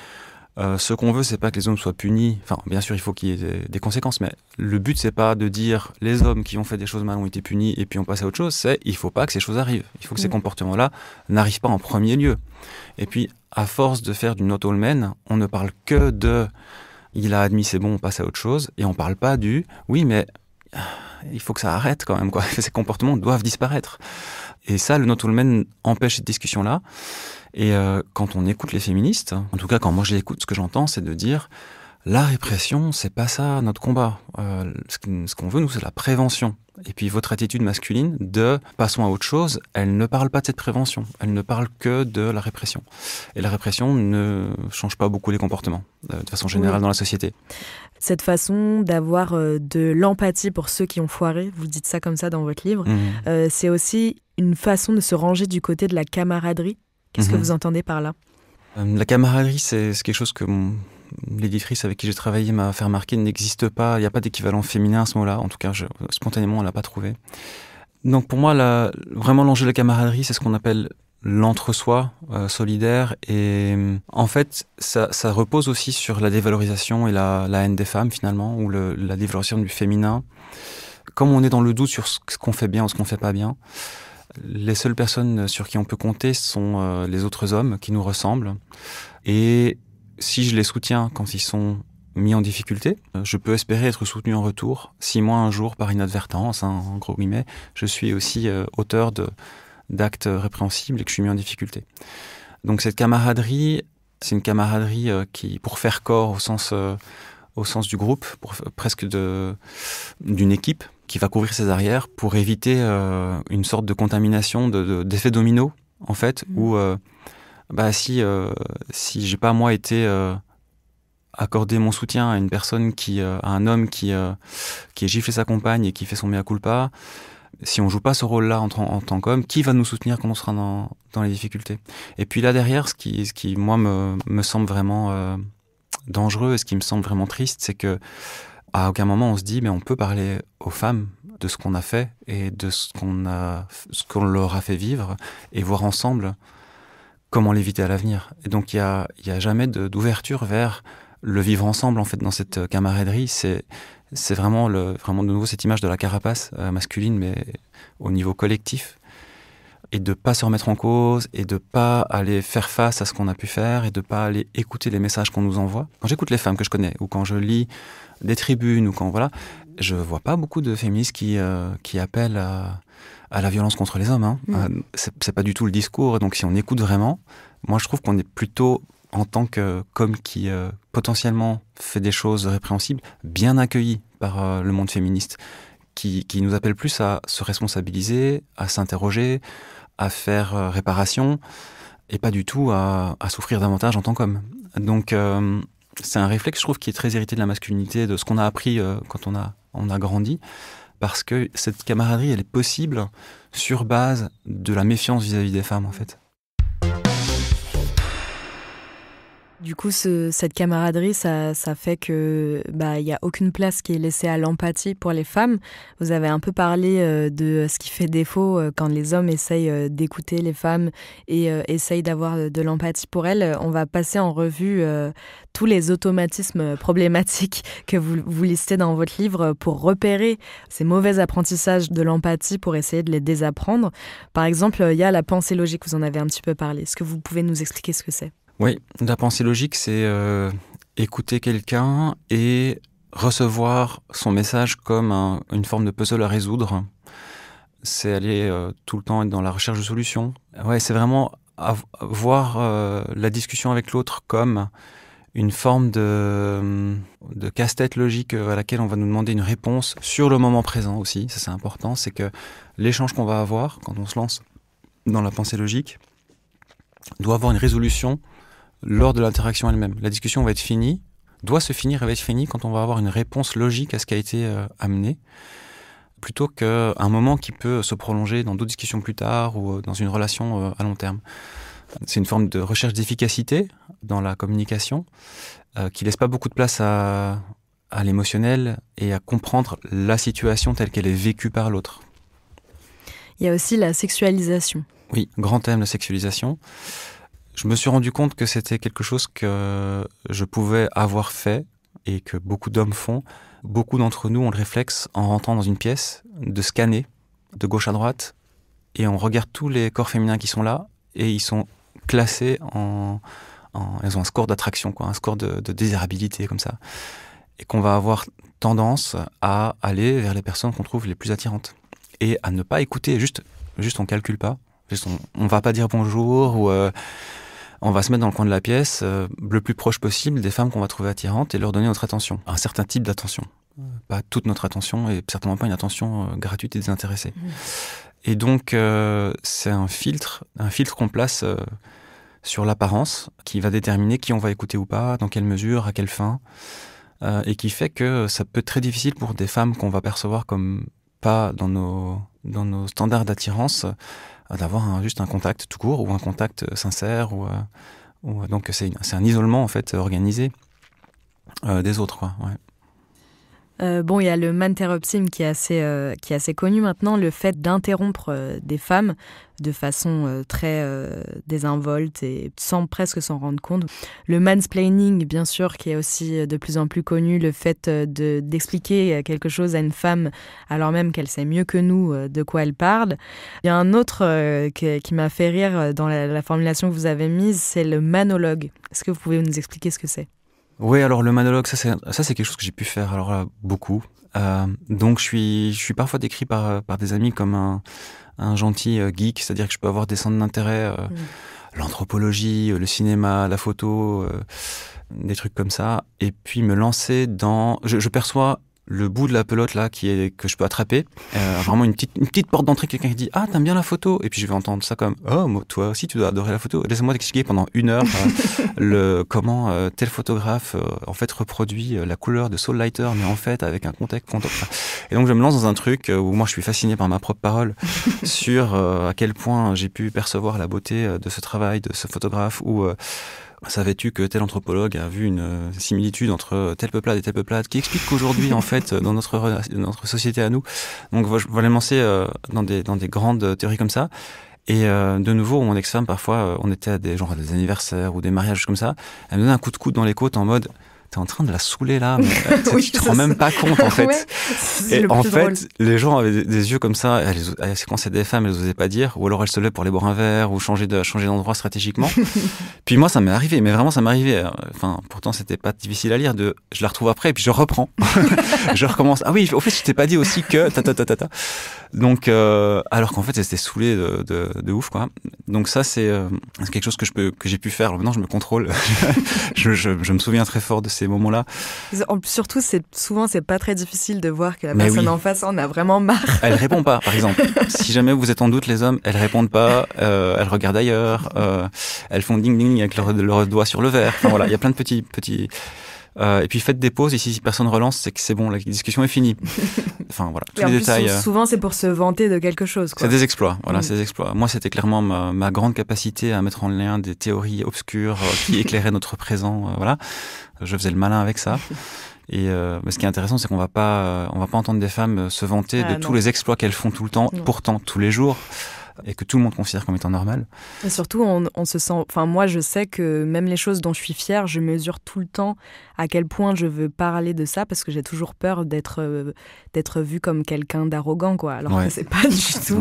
euh, ce qu'on veut, c'est pas que les hommes soient punis. Enfin, bien sûr, il faut qu'il y ait des conséquences, mais le but, c'est pas de dire les hommes qui ont fait des choses mal ont été punis et puis on passe à autre chose. C'est il faut pas que ces choses arrivent. Il faut que ces mm. comportements-là n'arrivent pas en premier lieu. Et puis, à force de faire du not all men, on ne parle que de il a admis c'est bon, on passe à autre chose, et on parle pas du oui, mais euh, il faut que ça arrête quand même. Quoi. Ces comportements doivent disparaître. Et ça, le not all empêche cette discussion-là. Et euh, quand on écoute les féministes, en tout cas quand moi je les écoute, ce que j'entends, c'est de dire la répression, c'est pas ça notre combat. Euh, ce qu'on veut, nous, c'est la prévention. Et puis votre attitude masculine de passons à autre chose, elle ne parle pas de cette prévention, elle ne parle que de la répression. Et la répression ne change pas beaucoup les comportements, euh, de façon générale, dans la société. Cette façon d'avoir de l'empathie pour ceux qui ont foiré, vous dites ça comme ça dans votre livre, mmh. c'est aussi une façon de se ranger du côté de la camaraderie. Qu'est-ce que mhm. vous entendez par là euh, La camaraderie, c'est quelque chose que l'éditrice avec qui j'ai travaillé m'a fait remarquer n'existe pas. Il n'y a pas d'équivalent féminin à ce moment là En tout cas, spontanément, on ne l'a pas trouvé. Donc pour moi, vraiment l'enjeu de la camaraderie, c'est ce qu'on appelle l'entre-soi euh, solidaire. Et en fait, ça, repose aussi sur la dévalorisation et la, haine des femmes, finalement, ou la dévalorisation du féminin. Comme on est dans le doute sur ce qu'on fait bien ou ce qu'on fait pas bien, les seules personnes sur qui on peut compter sont euh, les autres hommes qui nous ressemblent. Et si je les soutiens quand ils sont mis en difficulté, euh, je peux espérer être soutenu en retour. Si moi, un jour, par inadvertance, hein, en gros je suis aussi euh, auteur d'actes répréhensibles et que je suis mis en difficulté. Donc cette camaraderie, c'est une camaraderie qui, pour faire corps au sens, du groupe, pour, presque d'une équipe, qui va couvrir ses arrières pour éviter euh, une sorte de contamination, d'effet de, domino, en fait, mm. où euh, bah, si, euh, si j'ai pas moi été accordé mon soutien à une personne qui, à un homme qui, qui giflé sa compagne et qui fait son mea culpa, si on joue pas ce rôle-là en, tant qu'homme, qui va nous soutenir quand on sera dans, les difficultés Et puis là derrière, ce qui, ce qui moi me, me semble vraiment dangereux et ce qui me semble vraiment triste, c'est que à aucun moment on se dit mais on peut parler aux femmes de ce qu'on a fait et de ce qu'on a, ce qu'on leur a fait vivre et voir ensemble comment l'éviter à l'avenir. Et donc il y a, y a jamais d'ouverture vers le vivre ensemble en fait dans cette camaraderie. C'est c'est vraiment le, vraiment de nouveau cette image de la carapace euh, masculine mais au niveau collectif et de pas se remettre en cause et de pas aller faire face à ce qu'on a pu faire et de pas aller écouter les messages qu'on nous envoie. Quand j'écoute les femmes que je connais ou quand je lis des tribunes ou quand voilà, je vois pas beaucoup de féministes qui, euh, qui appellent à, la violence contre les hommes. Hein. Mm. Euh, c'est pas du tout le discours. donc, si on écoute vraiment, moi, je trouve qu'on est plutôt en tant que comme qui euh, potentiellement fait des choses répréhensibles, bien accueilli par le monde féministe, qui, qui, nous appelle plus à se responsabiliser, à s'interroger, à faire réparation, et pas du tout à, à souffrir davantage en tant qu'homme. Donc c'est un réflexe, je trouve, qui est très hérité de la masculinité, de ce qu'on a appris euh, quand on a, on a grandi, parce que cette camaraderie, elle est possible sur base de la méfiance vis à -vis des femmes, en fait. Du coup, cette camaraderie, ça, fait que bah il y a aucune place qui est laissée à l'empathie pour les femmes. Vous avez un peu parlé euh, de euh, ce qui fait défaut euh, quand les hommes essayent d'écouter les femmes et essayent d'avoir de, l'empathie pour elles. On va passer en revue tous les automatismes problématiques que vous, vous listez dans votre livre pour repérer ces mauvais apprentissages de l'empathie pour essayer de les désapprendre. Par exemple, il y a la pensée logique. Vous en avez un petit peu parlé. Est-ce que vous pouvez nous expliquer ce que c'est oui, la pensée logique, c'est euh, écouter quelqu'un et recevoir son message comme une forme de puzzle à résoudre. C'est aller euh, tout le temps être dans la recherche de solutions. Ouais, c'est vraiment voir euh, la discussion avec l'autre comme une forme de, de casse-tête logique à laquelle on va nous demander une réponse sur le moment présent aussi. Ça, c'est important. C'est que l'échange qu'on va avoir quand on se lance dans la pensée logique doit avoir une résolution lors de l'interaction elle-même. La discussion va être finie, doit se finir et va être finie quand on va avoir une réponse logique à ce qui a été euh, amené, plutôt qu'un moment qui peut se prolonger dans d'autres discussions plus tard ou euh, dans une relation euh, à long terme. C'est une forme de recherche d'efficacité dans la communication qui laisse pas beaucoup de place à, à l'émotionnel et à comprendre la situation telle qu'elle est vécue par l'autre. Il y a aussi la sexualisation. Oui, grand thème, de sexualisation je me suis rendu compte que c'était quelque chose que je pouvais avoir fait et que beaucoup d'hommes font. Beaucoup d'entre nous ont le réflexe, en rentrant dans une pièce, de scanner de gauche à droite et on regarde tous les corps féminins qui sont là et ils sont classés en. en ils ont un score d'attraction, quoi, un score de, de désirabilité, comme ça. Et qu'on va avoir tendance à aller vers les personnes qu'on trouve les plus attirantes et à ne pas écouter, juste, juste on calcule pas on, ne va pas dire bonjour ou euh, on va se mettre dans le coin de la pièce, euh, le plus proche possible des femmes qu'on va trouver attirantes et leur donner notre attention, un certain type d'attention, pas toute notre attention et certainement pas une attention euh, gratuite et désintéressée. Et donc c'est un filtre, un filtre qu'on place sur l'apparence qui va déterminer qui on va écouter ou pas, dans quelle mesure, à quelle fin, et qui fait que ça peut être très difficile pour des femmes qu'on va percevoir comme pas dans nos, dans nos standards d'attirance euh, d'avoir juste un contact tout court ou un contact euh, sincère. Ou, euh, donc c'est un isolement en fait organisé des autres. Quoi, euh, bon, il y a le manteropsim qui est assez, euh, qui est assez connu maintenant, le fait d'interrompre euh, des femmes de façon très désinvolte et sans presque s'en rendre compte. Le mansplaining, bien sûr, qui est aussi de plus en plus connu, le fait d'expliquer quelque chose à une femme alors même qu'elle sait mieux que nous de quoi elle parle. Il y a un autre qui, m'a fait rire dans la, la formulation que vous avez mise, c'est le manologue. Est-ce que vous pouvez nous expliquer ce que c'est oui, alors le monologue, ça c'est quelque chose que j'ai pu faire alors euh, beaucoup. Euh, donc je suis, je suis parfois décrit par, euh, par des amis comme un, un gentil geek, c'est-à-dire que je peux avoir des centres d'intérêt, mm. l'anthropologie, le cinéma, la photo, des trucs comme ça, et puis me lancer dans... Je, je perçois le bout de la pelote là qui est que je peux attraper euh, vraiment une petite une petite porte d'entrée quelqu'un qui dit ah t'aimes bien la photo et puis je vais entendre ça comme oh moi toi aussi tu dois adorer la photo laisse-moi t'expliquer pendant une heure euh, le comment euh, tel photographe en fait reproduit la couleur de Soul Lighter mais en fait avec un contexte et donc je me lance dans un truc où moi je suis fasciné par ma propre parole sur à quel point j'ai pu percevoir la beauté de ce travail de ce photographe ou Savais-tu que tel anthropologue a vu une euh, similitude entre euh, telle peuplade et telle peuplade qui explique qu'aujourd'hui, en fait, euh, dans notre, société à nous, donc je vais lancer dans, des, dans des grandes théories comme ça. Et de nouveau, mon ex-femme, parfois, on était à des, genre, des anniversaires ou des mariages comme ça. Elle me donnait un coup de coude dans les côtes en mode t'es en train de la saouler là, mais euh, te rends même pas compte en fait. et en fait, les gens avaient des, yeux comme ça. C'est quand c'est des femmes, elles osaient pas dire, ou alors elles se lèvent pour les boire un verre ou changer de changer d'endroit stratégiquement. puis moi, ça m'est arrivé, mais vraiment ça m'est arrivé. Hein. Enfin, pourtant c'était pas difficile à lire. De, je la retrouve après et puis je reprends, je recommence. Ah oui, au fait, je t'ai pas dit aussi que ta ta ta ta Donc euh, alors qu'en fait, c'était saoulé de, de, ouf quoi. Donc ça euh, c'est quelque chose que je peux que j'ai pu faire. Maintenant, je me contrôle. je, je me souviens très fort de ces moments-là. Surtout, c'est souvent c'est pas très difficile de voir que la personne en face en a vraiment marre. Elle répond pas, par exemple. si jamais vous êtes en doute, les hommes, elles répondent pas, euh, elles regardent ailleurs, euh, elles font ding ding avec leurs leur doigt sur le verre. Enfin voilà, il y a plein de petits petits euh, et puis faites des pauses, et si personne relance, c'est que c'est bon, la discussion est finie. enfin voilà, tous les détails. Euh, souvent, c'est pour se vanter de quelque chose. C'est des exploits, voilà, ces mm. c'est des exploits. Moi, c'était clairement ma, grande capacité à mettre en lien des théories obscures euh, qui éclairaient notre présent. voilà, je faisais le malin avec ça. Et euh, ce qui est intéressant, c'est qu'on va pas, on va pas entendre des femmes se vanter ah de tous les exploits qu'elles font tout le temps, pourtant tous les jours et que tout le monde considère comme étant normal. surtout, on, se sent. Enfin, moi, je sais que même les choses dont je suis fière, je mesure tout le temps à quel point je veux parler de ça parce que j'ai toujours peur d'être euh, d'être vue comme quelqu'un d'arrogant, quoi. Alors que c'est pas du tout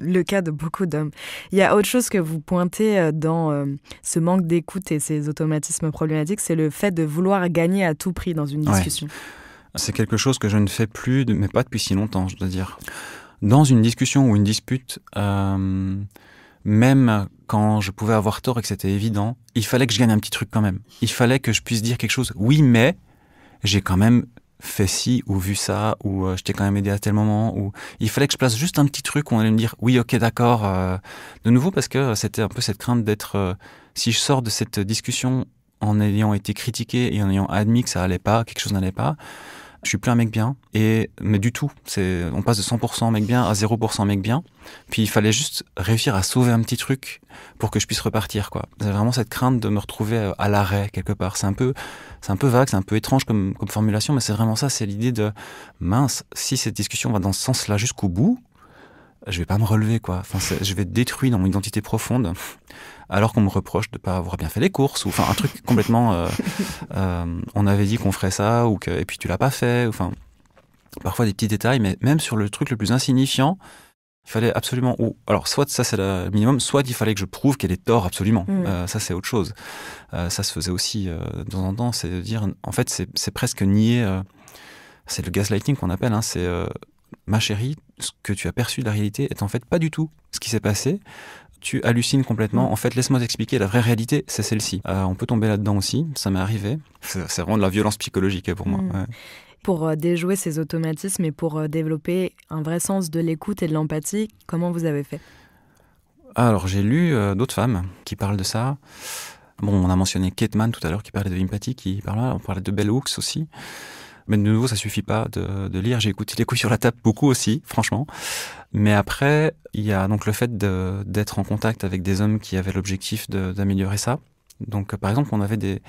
le cas de beaucoup d'hommes. Il y a autre chose que vous pointez euh, dans euh, ce manque d'écoute et ces automatismes problématiques, c'est le fait de vouloir gagner à tout prix dans une discussion. C'est quelque chose que je ne fais plus, mais pas depuis si longtemps, je dois dire dans une discussion ou une dispute, euh, même quand je pouvais avoir tort et que c'était évident, il fallait que je gagne un petit truc quand même. Il fallait que je puisse dire quelque chose. Oui, mais j'ai quand même fait ci ou vu ça ou j'étais euh, je t'ai quand même aidé à tel moment ou il fallait que je place juste un petit truc où on allait me dire oui ok d'accord euh, de nouveau parce que c'était un peu cette crainte d'être euh, si je sors de cette discussion en ayant été critiqué et en ayant admis que ça allait pas quelque chose n'allait pas je suis plus un mec bien. Et, mais du tout, c'est, on passe de 100% mec bien à 0% mec bien. Puis il fallait juste réussir à sauver un petit truc pour que je puisse repartir, quoi. C'est vraiment cette crainte de me retrouver euh, à l'arrêt quelque part. C'est un peu, c'est un peu vague, c'est un peu étrange comme, comme formulation, mais c'est vraiment ça. C'est l'idée de mince, si cette discussion va dans ce sens-là jusqu'au bout, je vais pas me relever quoi. Enfin, je vais être détruit dans mon identité profonde, alors qu'on me reproche de pas avoir bien fait les courses ou enfin un truc complètement. Euh, euh, on avait dit qu'on ferait ça ou que et puis tu l'as pas fait. Ou, enfin, parfois des petits détails, mais même sur le truc le plus insignifiant, il fallait absolument ou alors soit ça c'est le minimum, soit il fallait que je prouve qu'elle est tort absolument. Mm. Euh, ça c'est autre chose. ça se faisait aussi de temps en temps, c'est de dire en fait c'est presque nier. c'est le gaslighting qu'on appelle. Hein, c'est ma chérie, ce que tu as perçu de la réalité est en fait pas du tout ce qui s'est passé. Tu hallucines complètement. Mm. En fait, laisse-moi t'expliquer, la vraie réalité, c'est celle-ci. Euh, on peut tomber là-dedans aussi, ça m'est arrivé. C'est vraiment de la violence psychologique pour moi. Mm. Pour euh, déjouer ces automatismes et pour euh, développer un vrai sens de l'écoute et de l'empathie, comment vous avez fait Alors, j'ai lu d'autres femmes qui parlent de ça. Bon, on a mentionné Kate Mann tout à l'heure qui parlait de l'empathie, qui on parlait de Bell Hooks aussi. Mais de nouveau, ça suffit pas de, lire. J'ai écouté les couilles sur la table beaucoup aussi, franchement. Mais après, il y a donc le fait d'être en contact avec des hommes qui avaient l'objectif d'améliorer ça. Donc, par exemple, on avait des,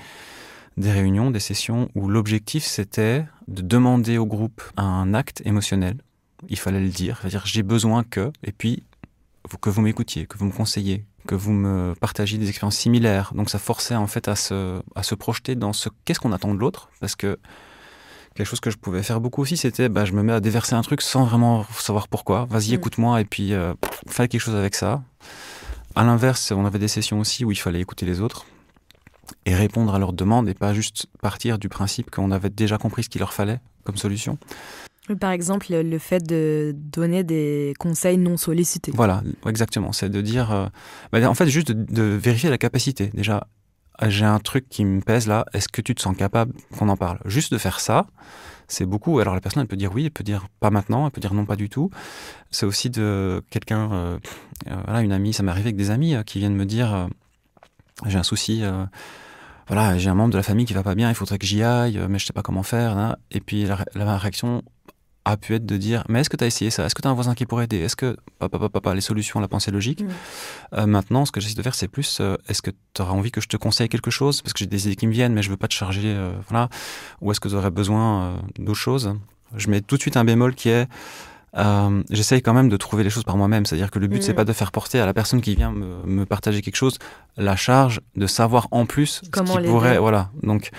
des réunions, des sessions où l'objectif c'était de demander au groupe un acte émotionnel. Il fallait le dire, c'est-à-dire j'ai besoin que, et puis que vous m'écoutiez, que vous me conseillez, que vous me partagiez des expériences similaires. Donc ça forçait en fait à se, à se projeter dans ce qu'est-ce qu'on attend de l'autre, parce que les choses que je pouvais faire beaucoup aussi, c'était bah, je me mets à déverser un truc sans vraiment savoir pourquoi. Vas-y, mm. écoute-moi et puis euh, fais quelque chose avec ça. À l'inverse, on avait des sessions aussi où il fallait écouter les autres et répondre à leurs demandes et pas juste partir du principe qu'on avait déjà compris ce qu'il leur fallait comme solution. Par exemple, le fait de donner des conseils non sollicités. Voilà, exactement. C'est de dire, euh, bah, en fait, juste de, vérifier la capacité. Déjà, j'ai un truc qui me pèse là, est-ce que tu te sens capable qu'on en parle Juste de faire ça, c'est beaucoup. Alors la personne, elle peut dire oui, elle peut dire pas maintenant, elle peut dire non, pas du tout. C'est aussi de quelqu'un, euh, euh, voilà, une amie, ça m'est arrivé avec des amis euh, qui viennent me dire j'ai un souci, voilà, j'ai un membre de la famille qui va pas bien, il faudrait que j'y aille, mais je sais pas comment faire. Et puis la réaction a pu être de dire mais est-ce que tu as essayé ça Est-ce que tu as un voisin qui pourrait aider Est-ce que papa papa les solutions, la pensée logique. Mm. Euh, maintenant, ce que j'essaie de faire, c'est plus euh, est-ce que tu auras envie que je te conseille quelque chose parce que j'ai des idées qui me viennent, mais je veux pas te charger, euh, voilà. Ou est-ce que tu aurais besoin d'autre chose Je mets tout de suite un bémol qui est j'essaye quand même de trouver les choses par moi-même. C'est-à-dire que le but, c'est mm. pas de faire porter à la personne qui vient me, partager quelque chose la charge de savoir en plus Comment ce qui pourrait. Voilà. Donc,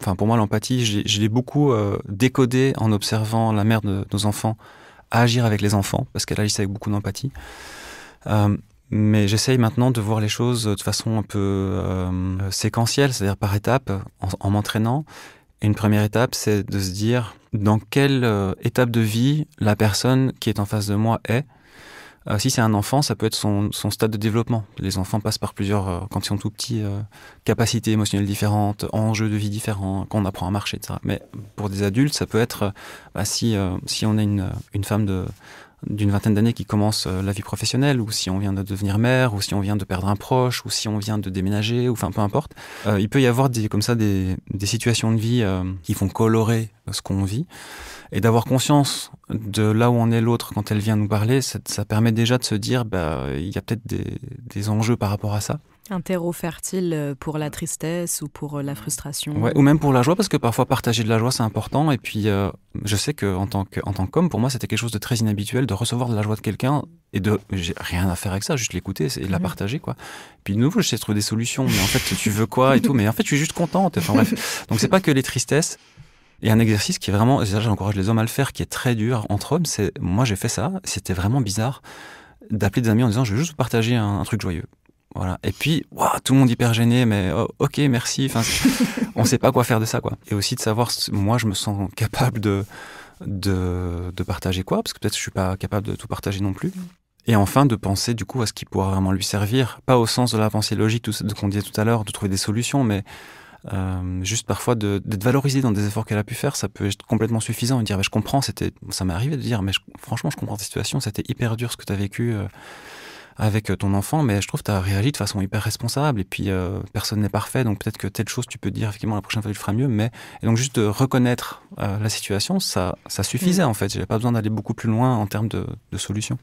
Enfin, pour moi, l'empathie, je l'ai beaucoup euh, décodée en observant la mère de nos enfants agir avec les enfants, parce qu'elle agissait avec beaucoup d'empathie. Euh, mais j'essaye maintenant de voir les choses de façon un peu euh, séquentielle, c'est-à-dire par étapes, en, en m'entraînant. une première étape, c'est de se dire dans quelle étape de vie la personne qui est en face de moi est euh, si c'est un enfant, ça peut être son, stade de développement. Les enfants passent par plusieurs, euh, quand ils sont tout petits, euh, capacités émotionnelles différentes, enjeux de vie différents, qu'on apprend à marcher, etc. Mais pour des adultes, ça peut être bah, si, si on est une, une femme de d'une vingtaine d'années qui commence euh, la vie professionnelle, ou si on vient de devenir mère, ou si on vient de perdre un proche, ou si on vient de déménager, ou enfin peu importe. Euh, il peut y avoir des, comme ça des, situations de vie euh, qui font colorer ce qu'on vit. Et d'avoir conscience de là où en est l'autre quand elle vient nous parler, ça, permet déjà de se dire, bah, il y a peut-être des enjeux par rapport à ça. Un terreau fertile euh, pour la tristesse ou pour euh, la frustration. ou même pour la joie, parce que parfois partager de la joie, c'est important. Et puis, euh, je sais qu'en tant qu'homme, pour moi, c'était quelque chose de très inhabituel de recevoir de la joie de quelqu'un et de. J'ai rien à faire avec ça, juste l'écouter et de la partager, quoi. Puis, de nouveau, je sais trouver des solutions. Mais en fait, tu veux quoi et tout. Mais en fait, je suis juste contente. Enfin, bref. Donc, c'est pas que les tristesses. Il y a un exercice qui est vraiment, et ça j'encourage les hommes à le faire, qui est très dur entre hommes, c'est, moi j'ai fait ça, c'était vraiment bizarre d'appeler des amis en disant je vais juste partager un truc joyeux. Voilà. Et puis, wow, tout le monde hyper gêné, mais oh, ok, merci. Enfin, on sait pas quoi faire de ça, quoi. Et aussi de savoir, moi, je me sens capable de, de, de partager quoi, parce que peut-être je suis pas capable de tout partager non plus. Et enfin, de penser du coup à ce qui pourra vraiment lui servir, pas au sens de la pensée logique, tout ce qu'on disait tout à l'heure, de trouver des solutions, mais euh, juste parfois d'être valorisé dans des efforts qu'elle a pu faire, ça peut être complètement suffisant. Et dire, bah, je comprends, c'était, ça m'est arrivé de dire, mais franchement, je comprends ta situation, c'était hyper dur ce que tu as vécu. Euh, avec euh, ton enfant, mais je trouve que tu as réagi de façon hyper responsable et puis euh, personne n'est parfait, donc peut-être que telle chose tu peux dire effectivement la prochaine fois tu le feras mieux, mais donc juste de reconnaître euh, la situation, ça, ça suffisait mm. en fait, n'avais pas besoin d'aller beaucoup plus loin en termes de, de solutions.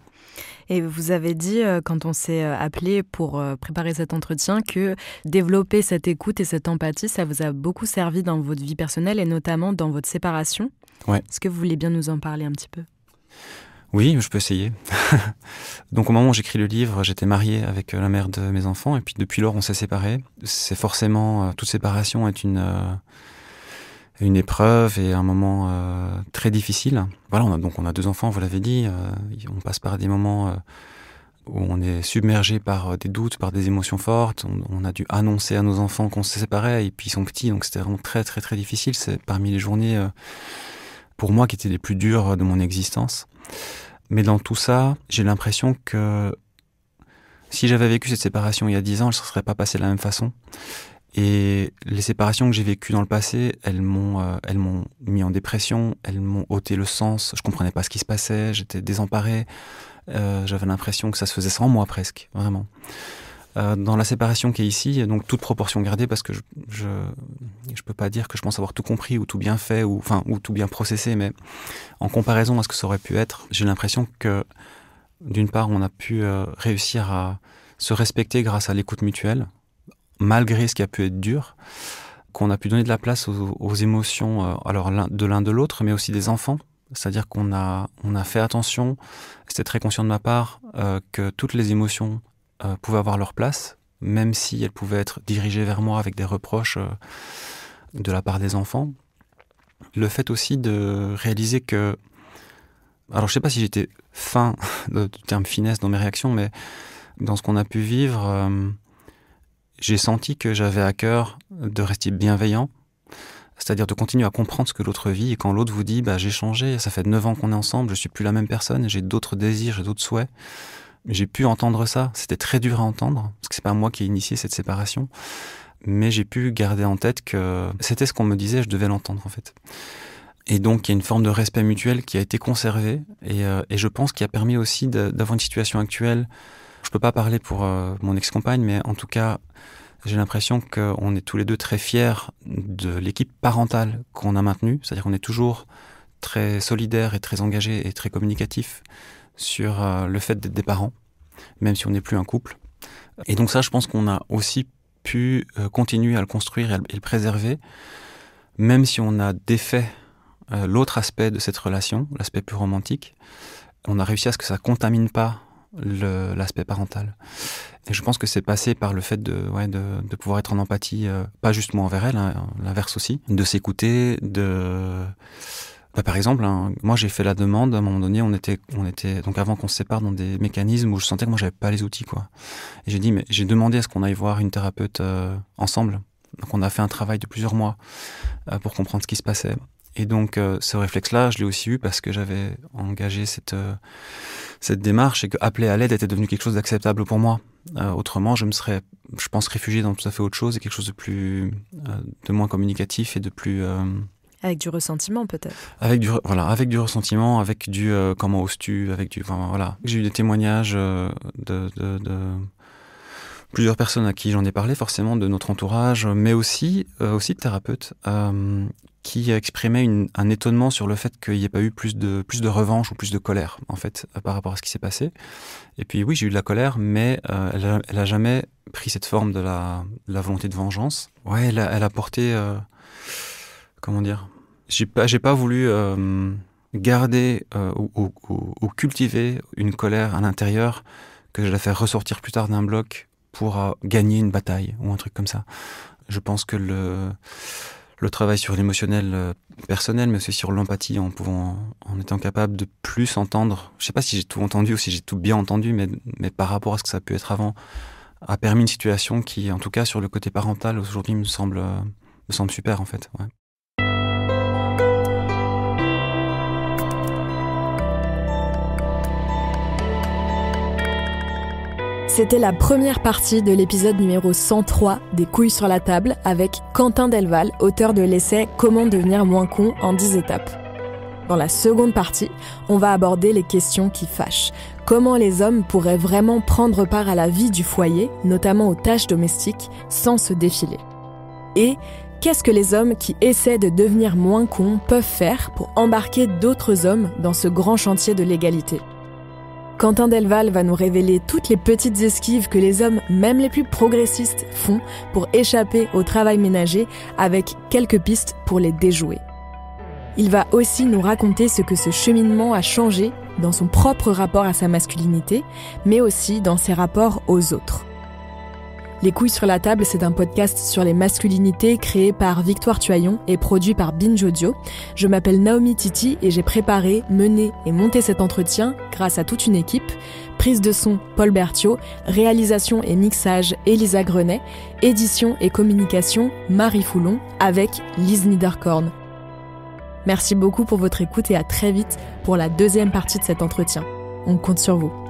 Et vous avez dit, quand on s'est appelé pour préparer cet entretien, que développer cette écoute et cette empathie, ça vous a beaucoup servi dans votre vie personnelle et notamment dans votre séparation. Ouais. Est-ce que vous voulez bien nous en parler un petit peu oui, je peux essayer. Donc au moment où j'écris le livre, j'étais marié avec euh, la mère de mes enfants et puis depuis lors on s'est séparés. C'est forcément euh, toute séparation est une euh, une épreuve et un moment très difficile. Voilà, on a, donc on a deux enfants, vous l'avez dit. on passe par des moments où on est submergé par des doutes, par des émotions fortes. On, on a dû annoncer à nos enfants qu'on se séparait et puis ils sont petits, donc c'était vraiment très très très difficile. C'est parmi les journées pour moi qui étaient les plus dures de mon existence. Mais dans tout ça, j'ai l'impression que si j'avais vécu cette séparation il y a dix ans, elle ne se serait pas passée de la même façon. Et les séparations que j'ai vécues dans le passé, elles m'ont, euh, elles m'ont mis en dépression, elles m'ont ôté le sens. Je comprenais pas ce qui se passait, j'étais désemparé. Euh, j'avais l'impression que ça se faisait sans moi presque, vraiment. Euh, dans la séparation qui est ici, donc toute proportion gardée, parce que je je, peux pas dire que je pense avoir tout compris ou tout bien fait ou enfin ou tout bien processé, mais en comparaison à ce que ça aurait pu être, j'ai l'impression que d'une part on a pu euh, réussir à se respecter grâce à l'écoute mutuelle, malgré ce qui a pu être dur, qu'on a pu donner de la place aux, émotions, euh, alors de l'un de l'autre, mais aussi des enfants. C'est-à-dire qu'on a, on a fait attention, c'était très conscient de ma part, que toutes les émotions euh, pouvaient avoir leur place, même si elles pouvaient être dirigées vers moi avec des reproches euh, de la part des enfants. Le fait aussi de réaliser que... Alors je ne sais pas si j'étais fin du terme finesse dans mes réactions, mais dans ce qu'on a pu vivre, euh, j'ai senti que j'avais à cœur de rester bienveillant, c'est-à-dire de continuer à comprendre ce que l'autre vit. Et quand l'autre vous dit, bah, j'ai changé, ça fait 9 ans qu'on est ensemble, je ne suis plus la même personne, j'ai d'autres désirs, j'ai d'autres souhaits, j'ai pu entendre ça. C'était très dur à entendre, parce que c'est pas moi qui ai initié cette séparation. Mais j'ai pu garder en tête que c'était ce qu'on me disait, je devais l'entendre en fait. Et donc, il y a une forme de respect mutuel qui a été conservée et, euh, je pense qui a permis aussi d'avoir une situation actuelle. Je peux pas parler pour euh, mon ex-compagne, mais en tout cas, j'ai l'impression qu'on est tous les deux très fiers de l'équipe parentale qu'on a maintenue. C'est-à-dire qu'on est toujours très solidaire et très engagé et très communicatif sur euh, le fait d'être des parents, même si on n'est plus un couple. Et donc ça, je pense qu'on a aussi pu euh, continuer à le construire et, le préserver, même si on a défait euh, l'autre aspect de cette relation, l'aspect plus romantique. On a réussi à ce que ça ne contamine pas l'aspect parental. Et je pense que c'est passé par le fait de, de, pouvoir être en empathie, pas juste moi envers elle, hein, l'inverse aussi, de s'écouter, de bah, par exemple, hein, moi j'ai fait la demande, à un moment donné, on était, on était donc avant qu'on se sépare dans des mécanismes où je sentais que moi j'avais pas les outils. quoi. Et j'ai dit, mais j'ai demandé à ce qu'on aille voir une thérapeute euh, ensemble. Donc on a fait un travail de plusieurs mois euh, pour comprendre ce qui se passait. Et donc euh, ce réflexe-là, je l'ai aussi eu parce que j'avais engagé cette, cette démarche et que appeler à l'aide était devenu quelque chose d'acceptable pour moi. autrement, je me serais, je pense, réfugié dans tout à fait autre chose et quelque chose de plus, de moins communicatif et de plus avec du ressentiment peut-être. Avec du voilà, avec du ressentiment, avec du euh, comment oses-tu, avec du voilà. J'ai eu des témoignages euh, de, plusieurs personnes à qui j'en ai parlé, forcément de notre entourage, mais aussi euh, aussi de thérapeutes qui exprimaient un étonnement sur le fait qu'il n'y ait pas eu plus de plus de revanche ou plus de colère en fait par rapport à ce qui s'est passé. Et puis oui, j'ai eu de la colère, mais elle a, jamais pris cette forme de la, volonté de vengeance. Ouais, elle elle a porté comment dire j'ai pas, j'ai pas voulu euh, garder euh, ou, cultiver une colère à l'intérieur que je la fais ressortir plus tard d'un bloc pour euh, gagner une bataille ou un truc comme ça. Je pense que le, le travail sur l'émotionnel euh, personnel, mais aussi sur l'empathie, en pouvant, en étant capable de plus entendre. Je sais pas si j'ai tout entendu ou si j'ai tout bien entendu, mais, mais par rapport à ce que ça a pu être avant, a permis une situation qui, en tout cas sur le côté parental, aujourd'hui me semble, euh, me semble super en fait. Ouais. C'était la première partie de l'épisode numéro 103 des couilles sur la table avec Quentin Delval, auteur de l'essai Comment devenir moins con en 10 étapes. Dans la seconde partie, on va aborder les questions qui fâchent. Comment les hommes pourraient vraiment prendre part à la vie du foyer, notamment aux tâches domestiques, sans se défiler. Et qu'est-ce que les hommes qui essaient de devenir moins cons peuvent faire pour embarquer d'autres hommes dans ce grand chantier de l'égalité Quentin Delval va nous révéler toutes les petites esquives que les hommes, même les plus progressistes, font pour échapper au travail ménager avec quelques pistes pour les déjouer. Il va aussi nous raconter ce que ce cheminement a changé dans son propre rapport à sa masculinité, mais aussi dans ses rapports aux autres. Les couilles sur la table, c'est un podcast sur les masculinités créé par Victoire Tuaillon et produit par Binge Audio. Je m'appelle Naomi Titi et j'ai préparé, mené et monté cet entretien grâce à toute une équipe. Prise de son, Paul Berthiaud. Réalisation et mixage, Elisa Grenet. Édition et communication, Marie Foulon, avec Liz Niederkorn. Merci beaucoup pour votre écoute et à très vite pour la deuxième partie de cet entretien. On compte sur vous.